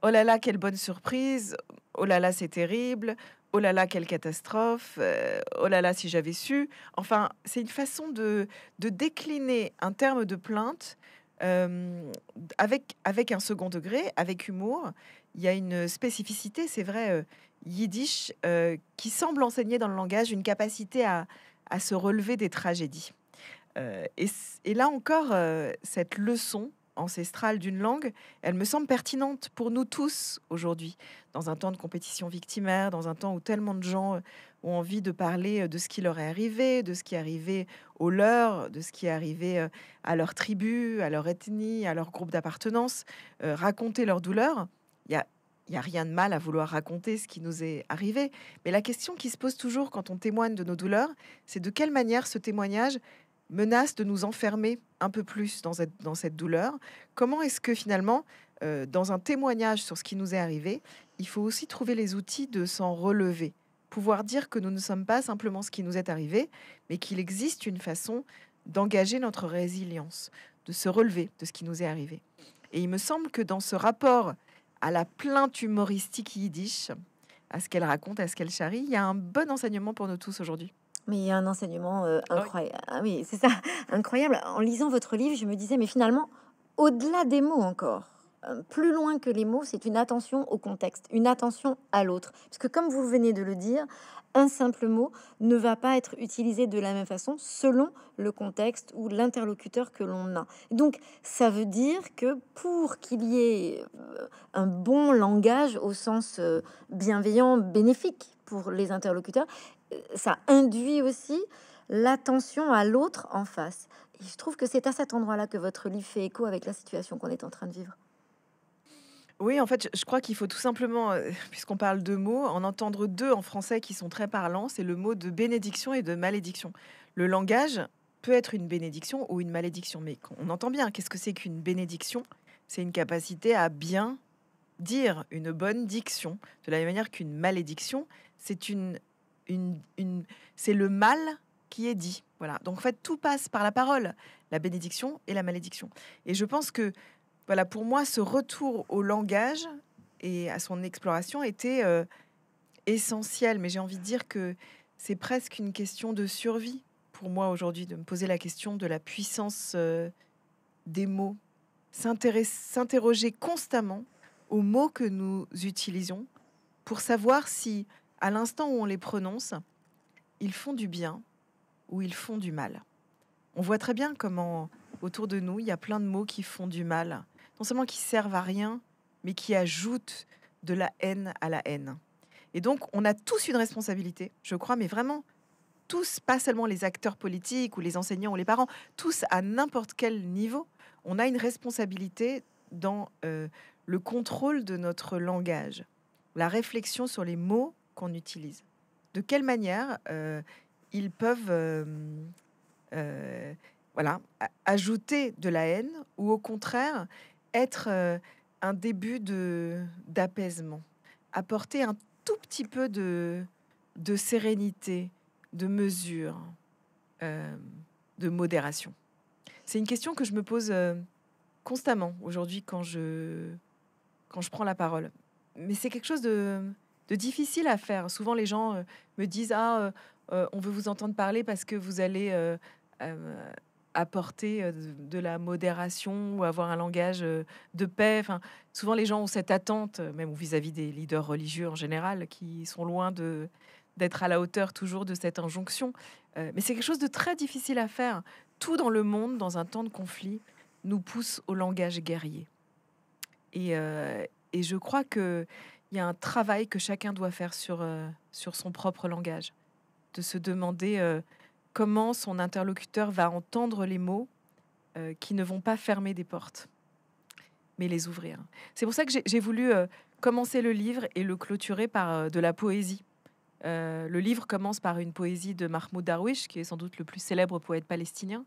oh là là quelle bonne surprise, oh là là c'est terrible, oh là là, quelle catastrophe, euh, oh là là, si j'avais su. Enfin, c'est une façon de, décliner un terme de plainte euh, avec, avec un second degré, avec humour. Il y a une spécificité, c'est vrai, euh, yiddish, qui semble enseigner dans le langage une capacité à, se relever des tragédies. et, là encore, cette leçon ancestrale d'une langue, elle me semble pertinente pour nous tous aujourd'hui, dans un temps de compétition victimaire, dans un temps où tellement de gens euh, ont envie de parler euh, de ce qui leur est arrivé, de ce qui est arrivé aux leurs, de ce qui est arrivé euh, à leur tribu, à leur ethnie, à leur groupe d'appartenance, raconter leur douleur. Il il n'y a rien de mal à vouloir raconter ce qui nous est arrivé. Mais la question qui se pose toujours quand on témoigne de nos douleurs, c'est de quelle manière ce témoignage menace de nous enfermer un peu plus dans cette, douleur. Comment est-ce que finalement, euh, dans un témoignage sur ce qui nous est arrivé, il faut aussi trouver les outils de s'en relever Pouvoir dire que nous ne sommes pas simplement ce qui nous est arrivé, mais qu'il existe une façon d'engager notre résilience, de se relever de ce qui nous est arrivé. Et il me semble que dans ce rapport à la plainte humoristique yiddish, à ce qu'elle raconte, à ce qu'elle charrie, il y a un bon enseignement pour nous tous aujourd'hui. Mais il y a un enseignement incroyable. Euh, ah oui, ah oui c'est ça, incroyable. En lisant votre livre, je me disais, mais finalement, au-delà des mots encore, euh, plus loin que les mots, c'est une attention au contexte, une attention à l'autre. Parce que comme vous venez de le dire, un simple mot ne va pas être utilisé de la même façon selon le contexte ou l'interlocuteur que l'on a. Donc ça veut dire que pour qu'il y ait euh, un bon langage au sens bienveillant, bénéfique pour les interlocuteurs, ça induit aussi l'attention à l'autre en face. Et je trouve que c'est à cet endroit-là que votre livre fait écho avec la situation qu'on est en train de vivre. Oui, en fait, je crois qu'il faut tout simplement, euh, puisqu'on parle de mots, en entendre deux en français qui sont très parlants, c'est le mot de bénédiction et de malédiction. Le langage peut être une bénédiction ou une malédiction, mais on entend bien, qu'est-ce que c'est qu'une bénédiction C'est une capacité à bien dire, une bonne diction, de la même manière qu'une malédiction, c'est une une, c'est le mal qui est dit. Voilà. Donc en fait, tout passe par la parole, la bénédiction et la malédiction. Et je pense que voilà, pour moi, ce retour au langage et à son exploration était euh, essentiel. Mais j'ai envie de dire que c'est presque une question de survie pour moi aujourd'hui de me poser la question de la puissance euh, des mots, s'interroger constamment aux mots que nous utilisons pour savoir si à l'instant où on les prononce, ils font du bien ou ils font du mal. On voit très bien comment autour de nous, il y a plein de mots qui font du mal, non seulement qui servent à rien, mais qui ajoutent de la haine à la haine. Et donc, on a tous une responsabilité, je crois, mais vraiment tous, pas seulement les acteurs politiques ou les enseignants ou les parents, tous à n'importe quel niveau, on a une responsabilité dans euh, le contrôle de notre langage, la réflexion sur les mots qu'on utilise De quelle manière euh, ils peuvent euh, euh, voilà, ajouter de la haine ou au contraire être un début de d'apaisement, apporter un tout petit peu de, de sérénité, de mesure, de modération. C'est une question que je me pose constamment aujourd'hui quand je, quand je prends la parole. Mais c'est quelque chose de, de difficile à faire. Souvent, les gens euh, me disent Ah, euh, euh, on veut vous entendre parler parce que vous allez apporter de, la modération ou avoir un langage de paix. souvent, les gens ont cette attente, même vis-à-vis des leaders religieux en général, qui sont loin de d'être à la hauteur toujours de cette injonction. mais c'est quelque chose de très difficile à faire. Tout dans le monde, dans un temps de conflit, nous pousse au langage guerrier. Et, et, je crois que il y a un travail que chacun doit faire sur, euh, sur son propre langage, de se demander euh, comment son interlocuteur va entendre les mots euh, qui ne vont pas fermer des portes, mais les ouvrir. C'est pour ça que j'ai voulu commencer le livre et le clôturer par de la poésie. le livre commence par une poésie de Mahmoud Darwish, qui est sans doute le plus célèbre poète palestinien,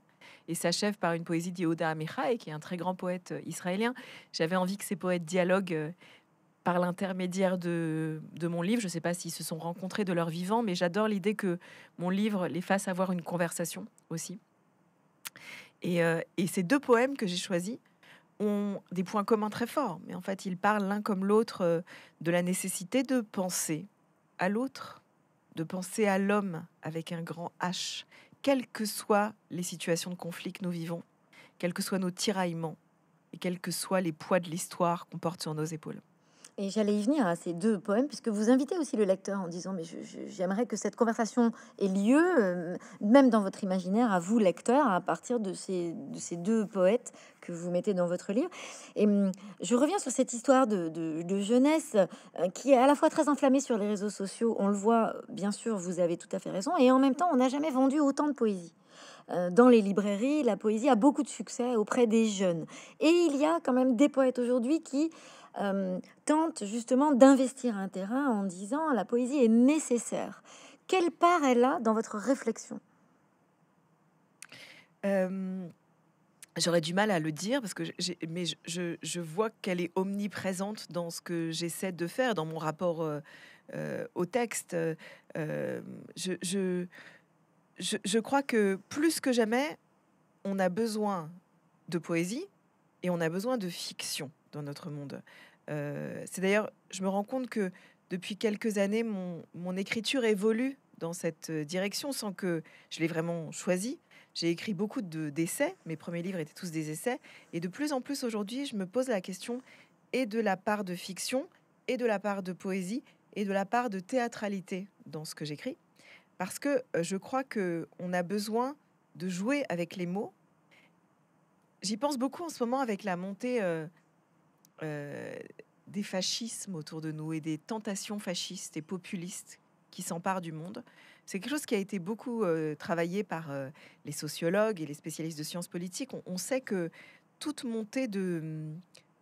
et s'achève par une poésie d'Yoda Amichai, qui est un très grand poète israélien. J'avais envie que ces poètes dialoguent par l'intermédiaire de, mon livre. Je ne sais pas s'ils se sont rencontrés de leur vivant, mais j'adore l'idée que mon livre les fasse avoir une conversation aussi. Et, euh, ces deux poèmes que j'ai choisis ont des points communs très forts, mais en fait, ils parlent l'un comme l'autre euh, de la nécessité de penser à l'autre, de penser à l'homme avec un grand H, quelles que soient les situations de conflit que nous vivons, quels que soient nos tiraillements et quels que soient les poids de l'histoire qu'on porte sur nos épaules. Et j'allais y venir à ces deux poèmes, puisque vous invitez aussi le lecteur en disant, mais j'aimerais que cette conversation ait lieu, euh, même dans votre imaginaire, à vous, lecteur, à partir de ces, de ces deux poètes que vous mettez dans votre livre. Et hum, je reviens sur cette histoire de, jeunesse euh, qui est à la fois très enflammée sur les réseaux sociaux, on le voit, bien sûr, vous avez tout à fait raison, et en même temps, on n'a jamais vendu autant de poésie euh, dans les librairies, la poésie a beaucoup de succès auprès des jeunes. Et il y a quand même des poètes aujourd'hui qui euh, tente justement d'investir un terrain en disant la poésie est nécessaire. Quelle part elle a dans votre réflexion euh, J'aurais du mal à le dire parce que mais je, vois qu'elle est omniprésente dans ce que j'essaie de faire, dans mon rapport euh, au texte. je crois que plus que jamais, on a besoin de poésie et on a besoin de fiction dans notre monde. Euh, c'est d'ailleurs, je me rends compte que depuis quelques années, mon, écriture évolue dans cette euh, direction sans que je l'ai vraiment choisi. J'ai écrit beaucoup d'essais, mes premiers livres étaient tous des essais, et de plus en plus aujourd'hui, je me pose la question et de la part de fiction, et de la part de poésie, et de la part de théâtralité dans ce que j'écris, parce que euh, je crois que on a besoin de jouer avec les mots. J'y pense beaucoup en ce moment avec la montée euh, des fascismes autour de nous et des tentations fascistes et populistes qui s'emparent du monde. C'est quelque chose qui a été beaucoup euh, travaillé par euh, les sociologues et les spécialistes de sciences politiques. On, on sait que toute montée de,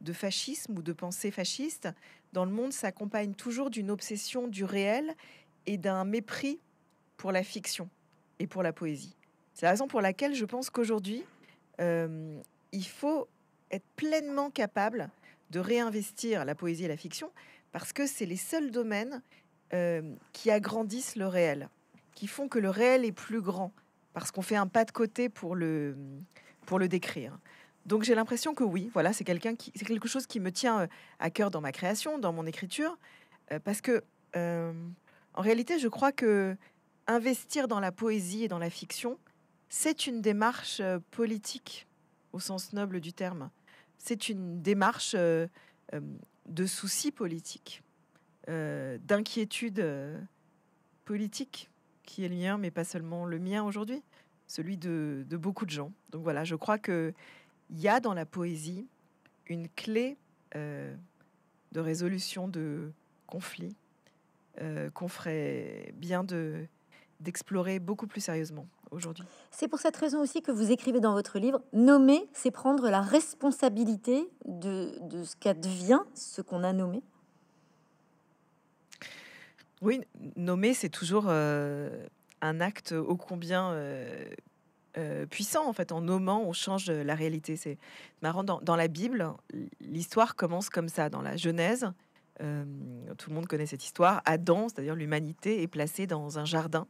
de, fascisme ou de pensée fasciste dans le monde s'accompagne toujours d'une obsession du réel et d'un mépris pour la fiction et pour la poésie. C'est la raison pour laquelle je pense qu'aujourd'hui, il faut être pleinement capable de réinvestir la poésie et la fiction parce que c'est les seuls domaines euh, qui agrandissent le réel, qui font que le réel est plus grand parce qu'on fait un pas de côté pour le, pour le décrire. Donc j'ai l'impression que oui, voilà, c'est quelqu'un qui c'est quelque chose qui me tient euh, à cœur dans ma création, dans mon écriture, euh, parce que en réalité, je crois que investir dans la poésie et dans la fiction, c'est une démarche politique au sens noble du terme c'est une démarche euh, euh, de souci politique, euh, d'inquiétude politique, qui est le mien, mais pas seulement le mien aujourd'hui, celui de, beaucoup de gens. Donc voilà, je crois qu'il y a dans la poésie une clé de résolution de conflits qu'on ferait bien d'explorer beaucoup plus sérieusement aujourd'hui. C'est pour cette raison aussi que vous écrivez dans votre livre, nommer, c'est prendre la responsabilité de, de ce qu'advient ce qu'on a nommé. Oui, nommer, c'est toujours euh, un acte ô combien euh, euh, puissant. En fait, en nommant, on change la réalité. C'est marrant, dans, dans, la Bible, l'histoire commence comme ça. Dans la Genèse, tout le monde connaît cette histoire. Adam, c'est-à-dire l'humanité, est placé dans un jardin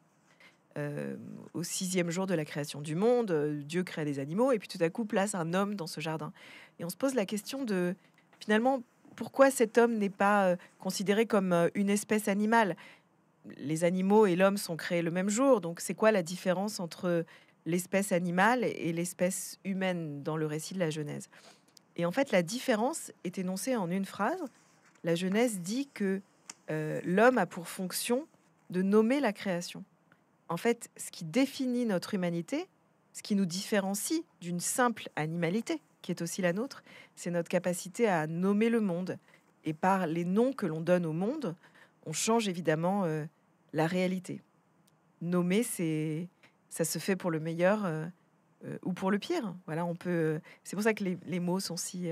euh, au sixième jour de la création du monde, euh, Dieu crée des animaux et puis tout à coup place un homme dans ce jardin. Et on se pose la question de finalement pourquoi cet homme n'est pas euh, considéré comme une espèce animale. Les animaux et l'homme sont créés le même jour, donc c'est quoi la différence entre l'espèce animale et l'espèce humaine dans le récit de la Genèse Et en fait, la différence est énoncée en une phrase. La Genèse dit que l'homme a pour fonction de nommer la création en fait, ce qui définit notre humanité, ce qui nous différencie d'une simple animalité, qui est aussi la nôtre, c'est notre capacité à nommer le monde. Et par les noms que l'on donne au monde, on change évidemment euh, la réalité. Nommer, c'est ça se fait pour le meilleur euh, euh, ou pour le pire. Voilà, on peut. C'est pour ça que les mots sont si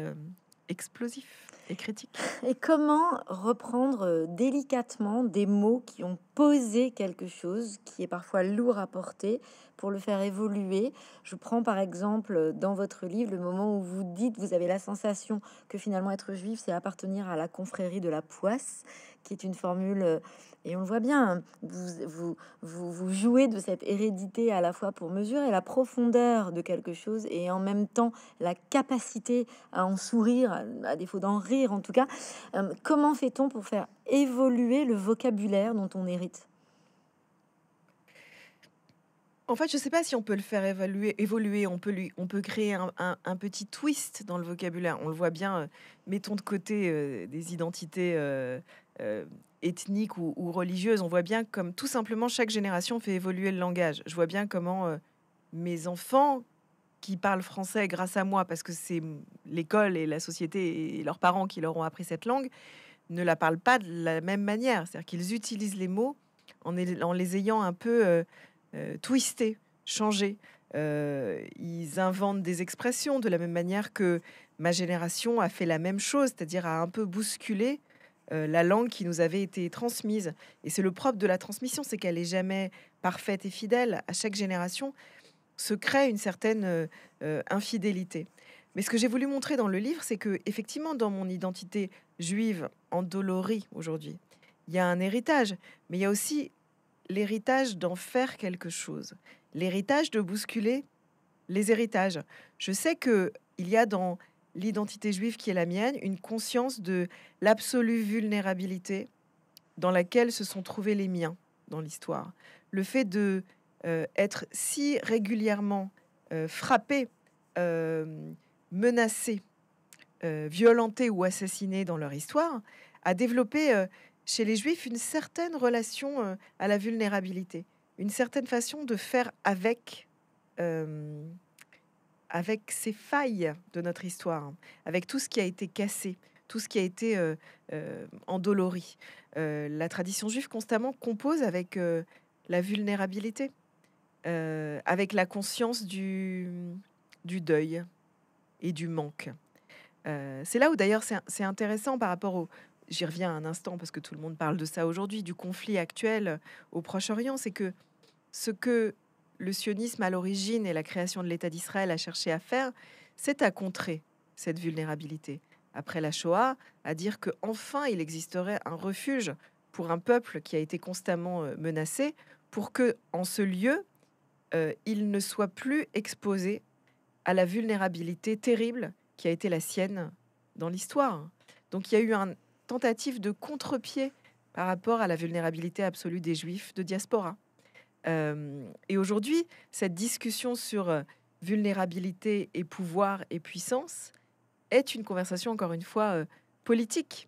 explosifs et critique. Et comment reprendre euh, délicatement des mots qui ont posé quelque chose qui est parfois lourd à porter pour le faire évoluer Je prends par exemple dans votre livre le moment où vous dites, vous avez la sensation que finalement être juif, c'est appartenir à la confrérie de la poisse qui est une formule, euh, et on le voit bien, hein, vous, vous, jouez de cette hérédité à la fois pour mesurer la profondeur de quelque chose et en même temps la capacité à en sourire, à défaut d'en rire en tout cas. Euh, comment fait-on pour faire évoluer le vocabulaire dont on hérite en fait, je ne sais pas si on peut le faire évoluer. évoluer. On, peut lui, on peut créer un, petit twist dans le vocabulaire. On le voit bien. Euh, mettons de côté des identités euh, ethnique ou, religieuse. On voit bien comme tout simplement chaque génération fait évoluer le langage. Je vois bien comment euh, mes enfants qui parlent français grâce à moi, parce que c'est l'école et la société et leurs parents qui leur ont appris cette langue, ne la parlent pas de la même manière. C'est-à-dire qu'ils utilisent les mots en, les ayant un peu euh, twistés, changés. ils inventent des expressions de la même manière que ma génération a fait la même chose, c'est-à-dire a un peu bousculé euh, la langue qui nous avait été transmise. Et c'est le propre de la transmission, c'est qu'elle n'est jamais parfaite et fidèle. À chaque génération se crée une certaine euh, euh, infidélité. Mais ce que j'ai voulu montrer dans le livre, c'est que effectivement, dans mon identité juive endolorie aujourd'hui, il y a un héritage, mais il y a aussi l'héritage d'en faire quelque chose, l'héritage de bousculer les héritages. Je sais que il y a dans l'identité juive qui est la mienne, une conscience de l'absolue vulnérabilité dans laquelle se sont trouvés les miens dans l'histoire. Le fait de euh, être si régulièrement frappés, euh, frappé, violentés euh, violenté ou assassiné dans leur histoire, a développé chez les juifs une certaine relation à la vulnérabilité, une certaine façon de faire avec avec ces failles de notre histoire, avec tout ce qui a été cassé, tout ce qui a été euh, euh endolori. Euh, la tradition juive constamment compose avec euh, la vulnérabilité, avec la conscience du, du deuil et du manque. c'est là où d'ailleurs c'est intéressant par rapport au... J'y reviens un instant parce que tout le monde parle de ça aujourd'hui, du conflit actuel au Proche-Orient, c'est que ce que le sionisme à l'origine et la création de l'État d'Israël a cherché à faire, c'est à contrer cette vulnérabilité. Après la Shoah, à dire que enfin il existerait un refuge pour un peuple qui a été constamment euh, menacé, pour que en ce lieu euh, il ne soit plus exposé à la vulnérabilité terrible qui a été la sienne dans l'histoire. Donc il y a eu un tentative de contre-pied par rapport à la vulnérabilité absolue des Juifs de diaspora. Euh, et aujourd'hui, cette discussion sur euh, vulnérabilité et pouvoir et puissance est une conversation, encore une fois, euh, politique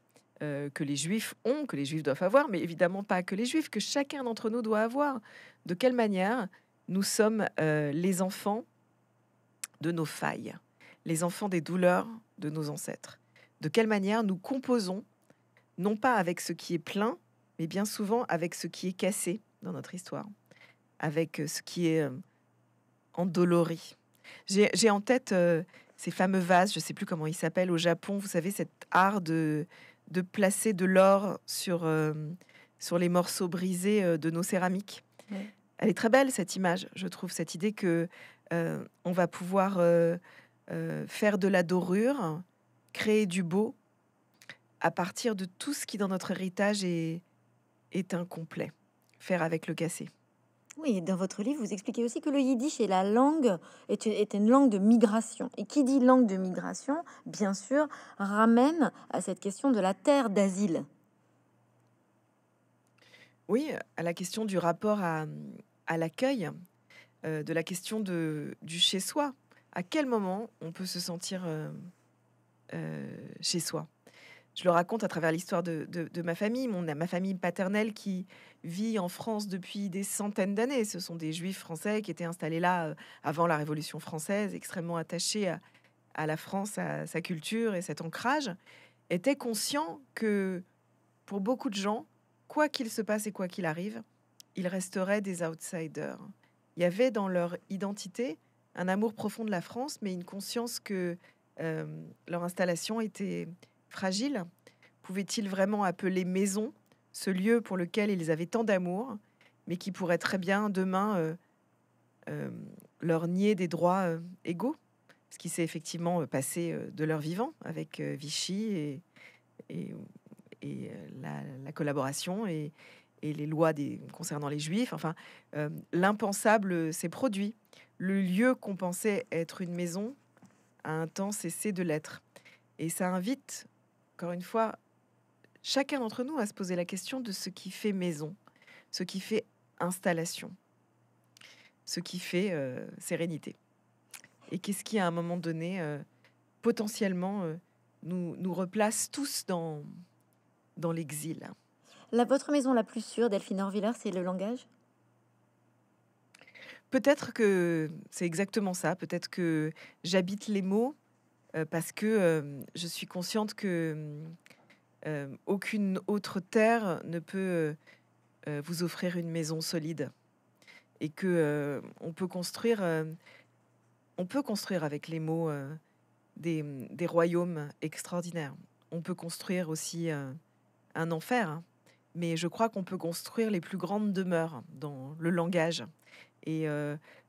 que les juifs ont, que les juifs doivent avoir, mais évidemment pas que les juifs, que chacun d'entre nous doit avoir. De quelle manière nous sommes les enfants de nos failles, les enfants des douleurs de nos ancêtres. De quelle manière nous composons, non pas avec ce qui est plein, mais bien souvent avec ce qui est cassé dans notre histoire avec euh, ce qui est euh, endolori. J'ai en tête euh, ces fameux vases, je ne sais plus comment ils s'appellent au Japon, vous savez, cet art de, de placer de l'or sur, sur les morceaux brisés de nos céramiques. Elle est très belle, cette image, je trouve, cette idée que on va pouvoir faire de la dorure, créer du beau à partir de tout ce qui dans notre héritage est incomplet, faire avec le cassé. Oui, dans votre livre, vous expliquez aussi que le yiddish est la langue, est une, langue de migration. Et qui dit langue de migration, bien sûr, ramène à cette question de la terre d'asile. Oui, à la question du rapport à, l'accueil, euh, de la question de, du chez-soi. À quel moment on peut se sentir euh, euh, chez soi Je le raconte à travers l'histoire de, de, ma famille, mon, ma famille paternelle qui, vit en France depuis des centaines d'années. Ce sont des juifs français qui étaient installés là euh, avant la Révolution française, extrêmement attachés à, la France, à sa culture et cet ancrage, étaient conscients que pour beaucoup de gens, quoi qu'il se passe et quoi qu'il arrive, ils resteraient des outsiders. Il y avait dans leur identité un amour profond de la France, mais une conscience que euh, leur installation était fragile. Pouvaient-ils vraiment appeler maison ce lieu pour lequel ils avaient tant d'amour, mais qui pourrait très bien demain euh, euh, leur nier des droits euh, égaux, ce qui s'est effectivement passé de leur vivant avec Vichy et, la, collaboration et, les lois concernant les juifs. Enfin, l'impensable s'est produit. Le lieu qu'on pensait être une maison a un temps cessé de l'être. Et ça invite, encore une fois, chacun d'entre nous a se poser la question de ce qui fait maison, ce qui fait installation, ce qui fait euh, sérénité. Et qu'est-ce qui, à un moment donné, euh, potentiellement, euh, nous, nous replace tous dans, dans l'exil la, Votre maison la plus sûre, Delphine Orviller, c'est le langage Peut-être que c'est exactement ça. Peut-être que j'habite les mots parce que je suis consciente que euh, aucune autre terre ne peut euh, vous offrir une maison solide et que euh, on peut construire on peut construire avec les mots des, royaumes extraordinaires on peut construire aussi un enfer hein. mais je crois qu'on peut construire les plus grandes demeures dans le langage et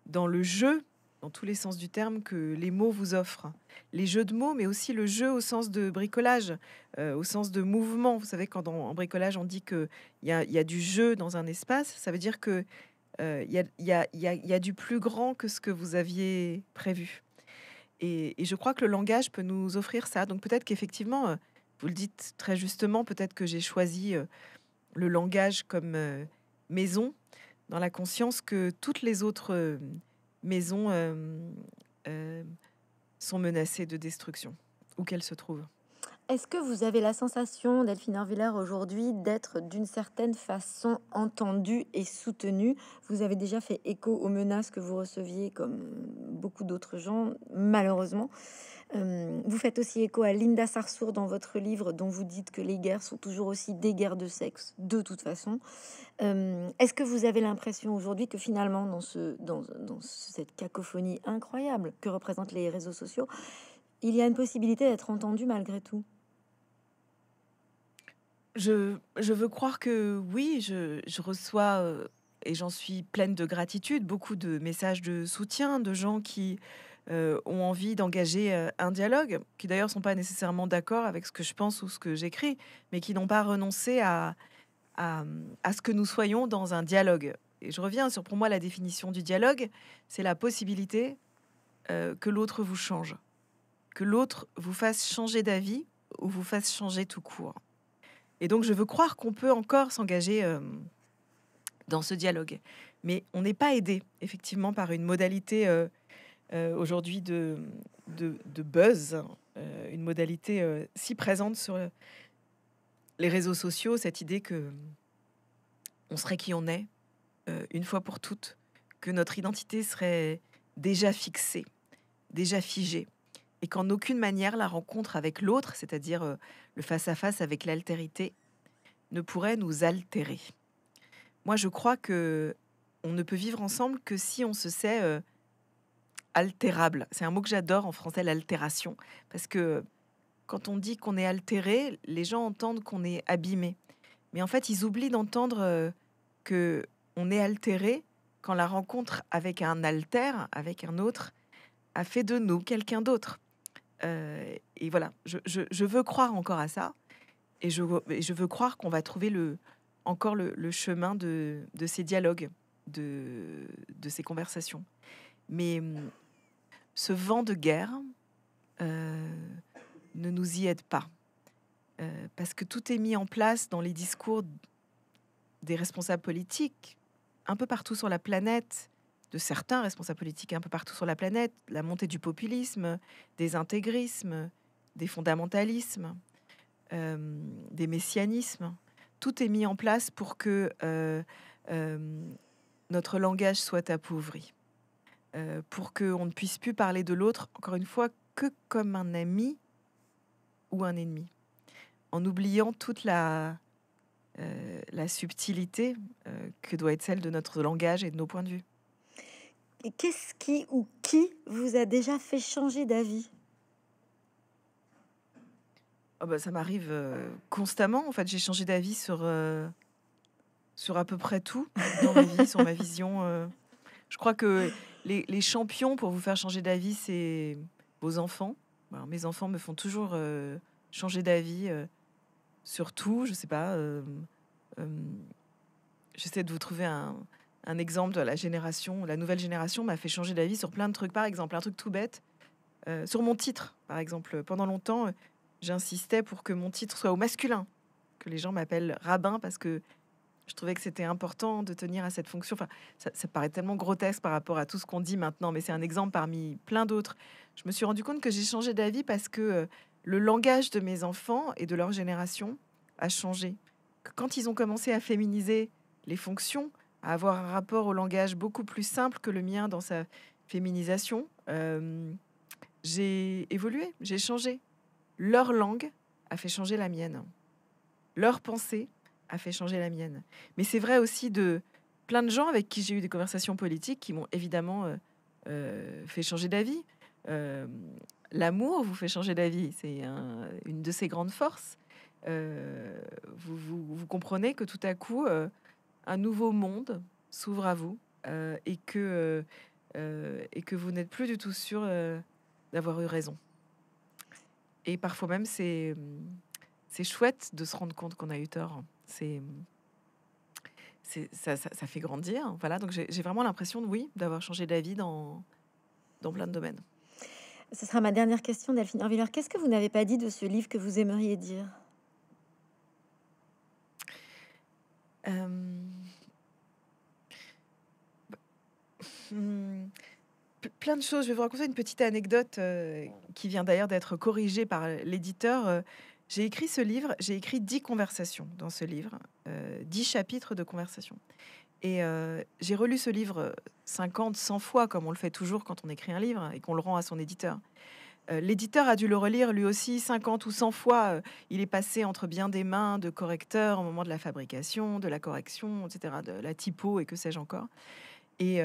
dans le jeu dans tous les sens du terme, que les mots vous offrent. Les jeux de mots, mais aussi le jeu au sens de bricolage, euh, au sens de mouvement. Vous savez, quand en bricolage, on dit qu'il y a, y a du jeu dans un espace, ça veut dire que il y, a, du plus grand que ce que vous aviez prévu. Et, je crois que le langage peut nous offrir ça. Donc peut-être qu'effectivement, euh, vous le dites très justement, peut-être que j'ai choisi euh, le langage comme maison, dans la conscience que toutes les autres maisons euh, euh, sont menacées de destruction, où qu'elles se trouvent. Est-ce que vous avez la sensation, Delphine Orviller, aujourd'hui, d'être d'une certaine façon entendue et soutenue Vous avez déjà fait écho aux menaces que vous receviez, comme beaucoup d'autres gens, malheureusement. Euh, vous faites aussi écho à Linda Sarsour dans votre livre, dont vous dites que les guerres sont toujours aussi des guerres de sexe, de toute façon. Euh, est-ce que vous avez l'impression aujourd'hui que finalement, dans cette cacophonie incroyable que représentent les réseaux sociaux, il y a une possibilité d'être entendu malgré tout je, veux croire que oui, je, reçois, euh, et j'en suis pleine de gratitude, beaucoup de messages de soutien, de gens qui euh, ont envie d'engager euh, un dialogue, qui d'ailleurs ne sont pas nécessairement d'accord avec ce que je pense ou ce que j'écris, mais qui n'ont pas renoncé à ce que nous soyons dans un dialogue. Et je reviens sur, pour moi, la définition du dialogue, c'est la possibilité que l'autre vous change que l'autre vous fasse changer d'avis ou vous fasse changer tout court. Et donc, je veux croire qu'on peut encore s'engager euh, dans ce dialogue. Mais on n'est pas aidé, effectivement, par une modalité euh, euh, aujourd'hui de, de, de, buzz, une modalité si présente sur les réseaux sociaux, cette idée que on serait qui on est, une fois pour toutes, que notre identité serait déjà fixée, déjà figée et qu'en aucune manière la rencontre avec l'autre, c'est-à-dire euh, le face-à-face avec l'altérité, ne pourrait nous altérer. Moi, je crois que on ne peut vivre ensemble que si on se sait euh, altérable. C'est un mot que j'adore en français, l'altération, parce que quand on dit qu'on est altéré, les gens entendent qu'on est abîmé, mais en fait, ils oublient d'entendre qu'on euh, que on est altéré quand la rencontre avec un alter, avec un autre, a fait de nous quelqu'un d'autre. Euh, et voilà, je, veux croire encore à ça. Et je, veux croire qu'on va trouver le, encore le, chemin de, ces dialogues, de, ces conversations. Mais hum, ce vent de guerre euh, ne nous y aide pas. Euh, parce que tout est mis en place dans les discours des responsables politiques, un peu partout sur la planète, de certains responsables politiques un peu partout sur la planète, la montée du populisme, des intégrismes, des fondamentalismes, euh, des messianismes. Tout est mis en place pour que euh, euh, notre langage soit appauvri, pour qu'on ne puisse plus parler de l'autre, encore une fois, que comme un ami ou un ennemi, en oubliant toute la, la subtilité que doit être celle de notre langage et de nos points de vue qu'est-ce qui ou qui vous a déjà fait changer d'avis ah bah, Ça m'arrive euh, constamment. En fait, j'ai changé d'avis sur, euh, sur à peu près tout dans ma vie, sur ma vision. Euh. Je crois que les, champions pour vous faire changer d'avis, c'est vos enfants. mes enfants me font toujours changer d'avis sur tout. Je sais pas. J'essaie de vous trouver un, un exemple de la génération, la nouvelle génération m'a fait changer d'avis sur plein de trucs. Par exemple, un truc tout bête, euh, sur mon titre, par exemple. Pendant longtemps, j'insistais pour que mon titre soit au masculin, que les gens m'appellent rabbin parce que je trouvais que c'était important de tenir à cette fonction. Enfin, ça, paraît tellement grotesque par rapport à tout ce qu'on dit maintenant, mais c'est un exemple parmi plein d'autres. Je me suis rendu compte que j'ai changé d'avis parce que euh, le langage de mes enfants et de leur génération a changé. quand ils ont commencé à féminiser les fonctions, à avoir un rapport au langage beaucoup plus simple que le mien dans sa féminisation, euh, j'ai évolué, j'ai changé. Leur langue a fait changer la mienne. Leur pensée a fait changer la mienne. Mais c'est vrai aussi de plein de gens avec qui j'ai eu des conversations politiques qui m'ont évidemment euh, euh, fait changer d'avis. L'amour vous fait changer d'avis, c'est une de ses grandes forces. Vous, vous, comprenez que tout à coup, un nouveau monde s'ouvre à vous euh, et, que, euh, euh, et que vous n'êtes plus du tout sûr d'avoir eu raison. Et parfois même, c'est, c'est chouette de se rendre compte qu'on a eu tort. C'est, ça, ça, fait grandir. Voilà, donc j'ai, vraiment l'impression, de oui, d'avoir changé d'avis dans, dans plein de domaines. Ce sera ma dernière question, Delphine Orviller. Qu'est-ce que vous n'avez pas dit de ce livre que vous aimeriez dire Hum, plein de choses. Je vais vous raconter une petite anecdote euh, qui vient d'ailleurs d'être corrigée par l'éditeur. Euh, j'ai écrit ce livre, j'ai écrit dix conversations dans ce livre, euh, dix chapitres de conversations. Et j'ai relu ce livre 50, 100 fois, comme on le fait toujours quand on écrit un livre et qu'on le rend à son éditeur. L'éditeur a dû le relire lui aussi 50 ou 100 fois. il est passé entre bien des mains de correcteurs au moment de la fabrication, de la correction, etc., de la typo et que sais-je encore. Et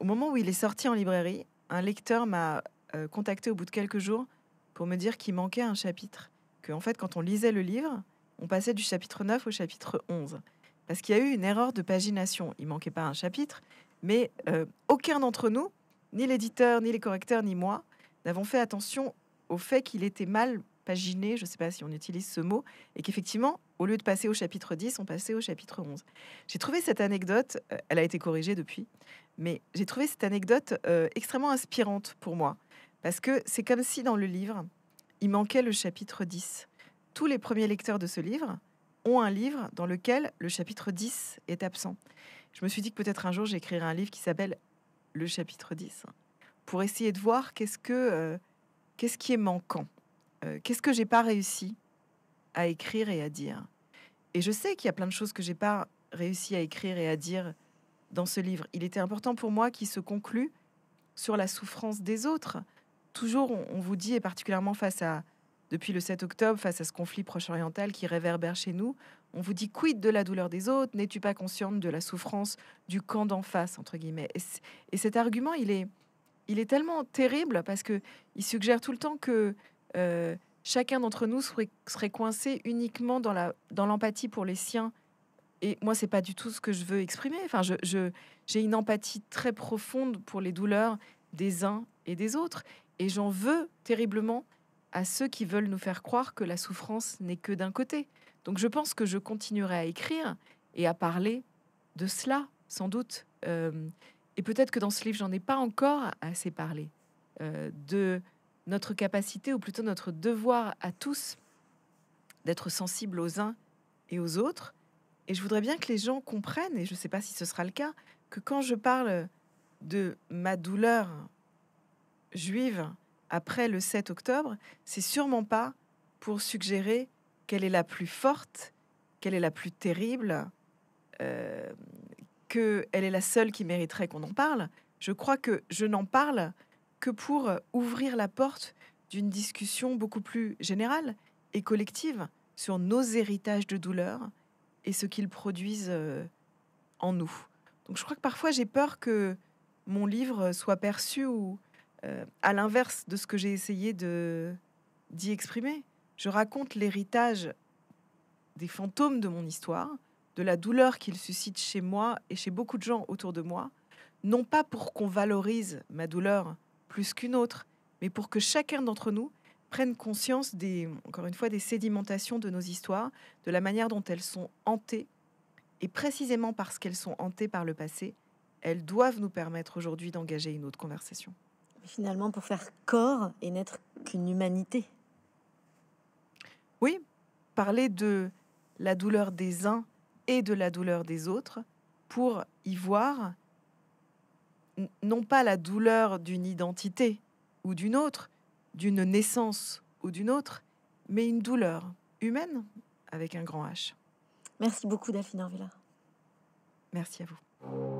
au moment où il est sorti en librairie, un lecteur m'a euh, contacté au bout de quelques jours pour me dire qu'il manquait un chapitre. Que, en fait, quand on lisait le livre, on passait du chapitre 9 au chapitre 11. Parce qu'il y a eu une erreur de pagination. Il manquait pas un chapitre, mais euh, aucun d'entre nous, ni l'éditeur, ni les correcteurs, ni moi, n'avons fait attention au fait qu'il était mal paginé, je ne sais pas si on utilise ce mot, et qu'effectivement, au lieu de passer au chapitre 10, on passait au chapitre 11. J'ai trouvé cette anecdote, euh, elle a été corrigée depuis, mais j'ai trouvé cette anecdote euh, extrêmement inspirante pour moi, parce que c'est comme si dans le livre, il manquait le chapitre 10. Tous les premiers lecteurs de ce livre ont un livre dans lequel le chapitre 10 est absent. Je me suis dit que peut-être un jour j'écrirai un livre qui s'appelle Le chapitre 10, pour essayer de voir qu'est-ce que euh, qu'est-ce qui est manquant, euh, qu'est-ce que j'ai pas réussi à écrire et à dire. Et je sais qu'il y a plein de choses que j'ai pas réussi à écrire et à dire dans ce livre. Il était important pour moi qu'il se conclue sur la souffrance des autres. Toujours, on vous dit, et particulièrement face à, depuis le 7 octobre, face à ce conflit proche-oriental qui réverbère chez nous, on vous dit quid de la douleur des autres, n'es-tu pas consciente de la souffrance du camp d'en face, entre guillemets. Et, cet argument, il est, il est tellement terrible parce que il suggère tout le temps que euh, chacun d'entre nous serait, coincé uniquement dans l'empathie dans pour les siens et moi, c'est pas du tout ce que je veux exprimer. Enfin, je, j'ai une empathie très profonde pour les douleurs des uns et des autres, et j'en veux terriblement à ceux qui veulent nous faire croire que la souffrance n'est que d'un côté. Donc, je pense que je continuerai à écrire et à parler de cela, sans doute. Euh, et peut-être que dans ce livre, j'en ai pas encore assez parlé euh, de notre capacité, ou plutôt notre devoir à tous, d'être sensibles aux uns et aux autres et je voudrais bien que les gens comprennent, et je ne sais pas si ce sera le cas, que quand je parle de ma douleur juive après le 7 octobre, c'est sûrement pas pour suggérer qu'elle est la plus forte, qu'elle est la plus terrible, euh, qu'elle est la seule qui mériterait qu'on en parle. Je crois que je n'en parle que pour ouvrir la porte d'une discussion beaucoup plus générale et collective sur nos héritages de douleur, et ce qu'ils produisent euh, en nous. Donc je crois que parfois j'ai peur que mon livre soit perçu euh, à l'inverse de ce que j'ai essayé d'y exprimer. Je raconte l'héritage des fantômes de mon histoire, de la douleur qu'ils suscitent chez moi et chez beaucoup de gens autour de moi, non pas pour qu'on valorise ma douleur plus qu'une autre, mais pour que chacun d'entre nous prennent conscience des, encore une fois, des sédimentations de nos histoires, de la manière dont elles sont hantées. Et précisément parce qu'elles sont hantées par le passé, elles doivent nous permettre aujourd'hui d'engager une autre conversation. Finalement, pour faire corps et n'être qu'une humanité. Oui, parler de la douleur des uns et de la douleur des autres pour y voir non pas la douleur d'une identité ou d'une autre, d'une naissance ou d'une autre, mais une douleur humaine avec un grand H. Merci beaucoup, Daphine Orvilla. Merci à vous.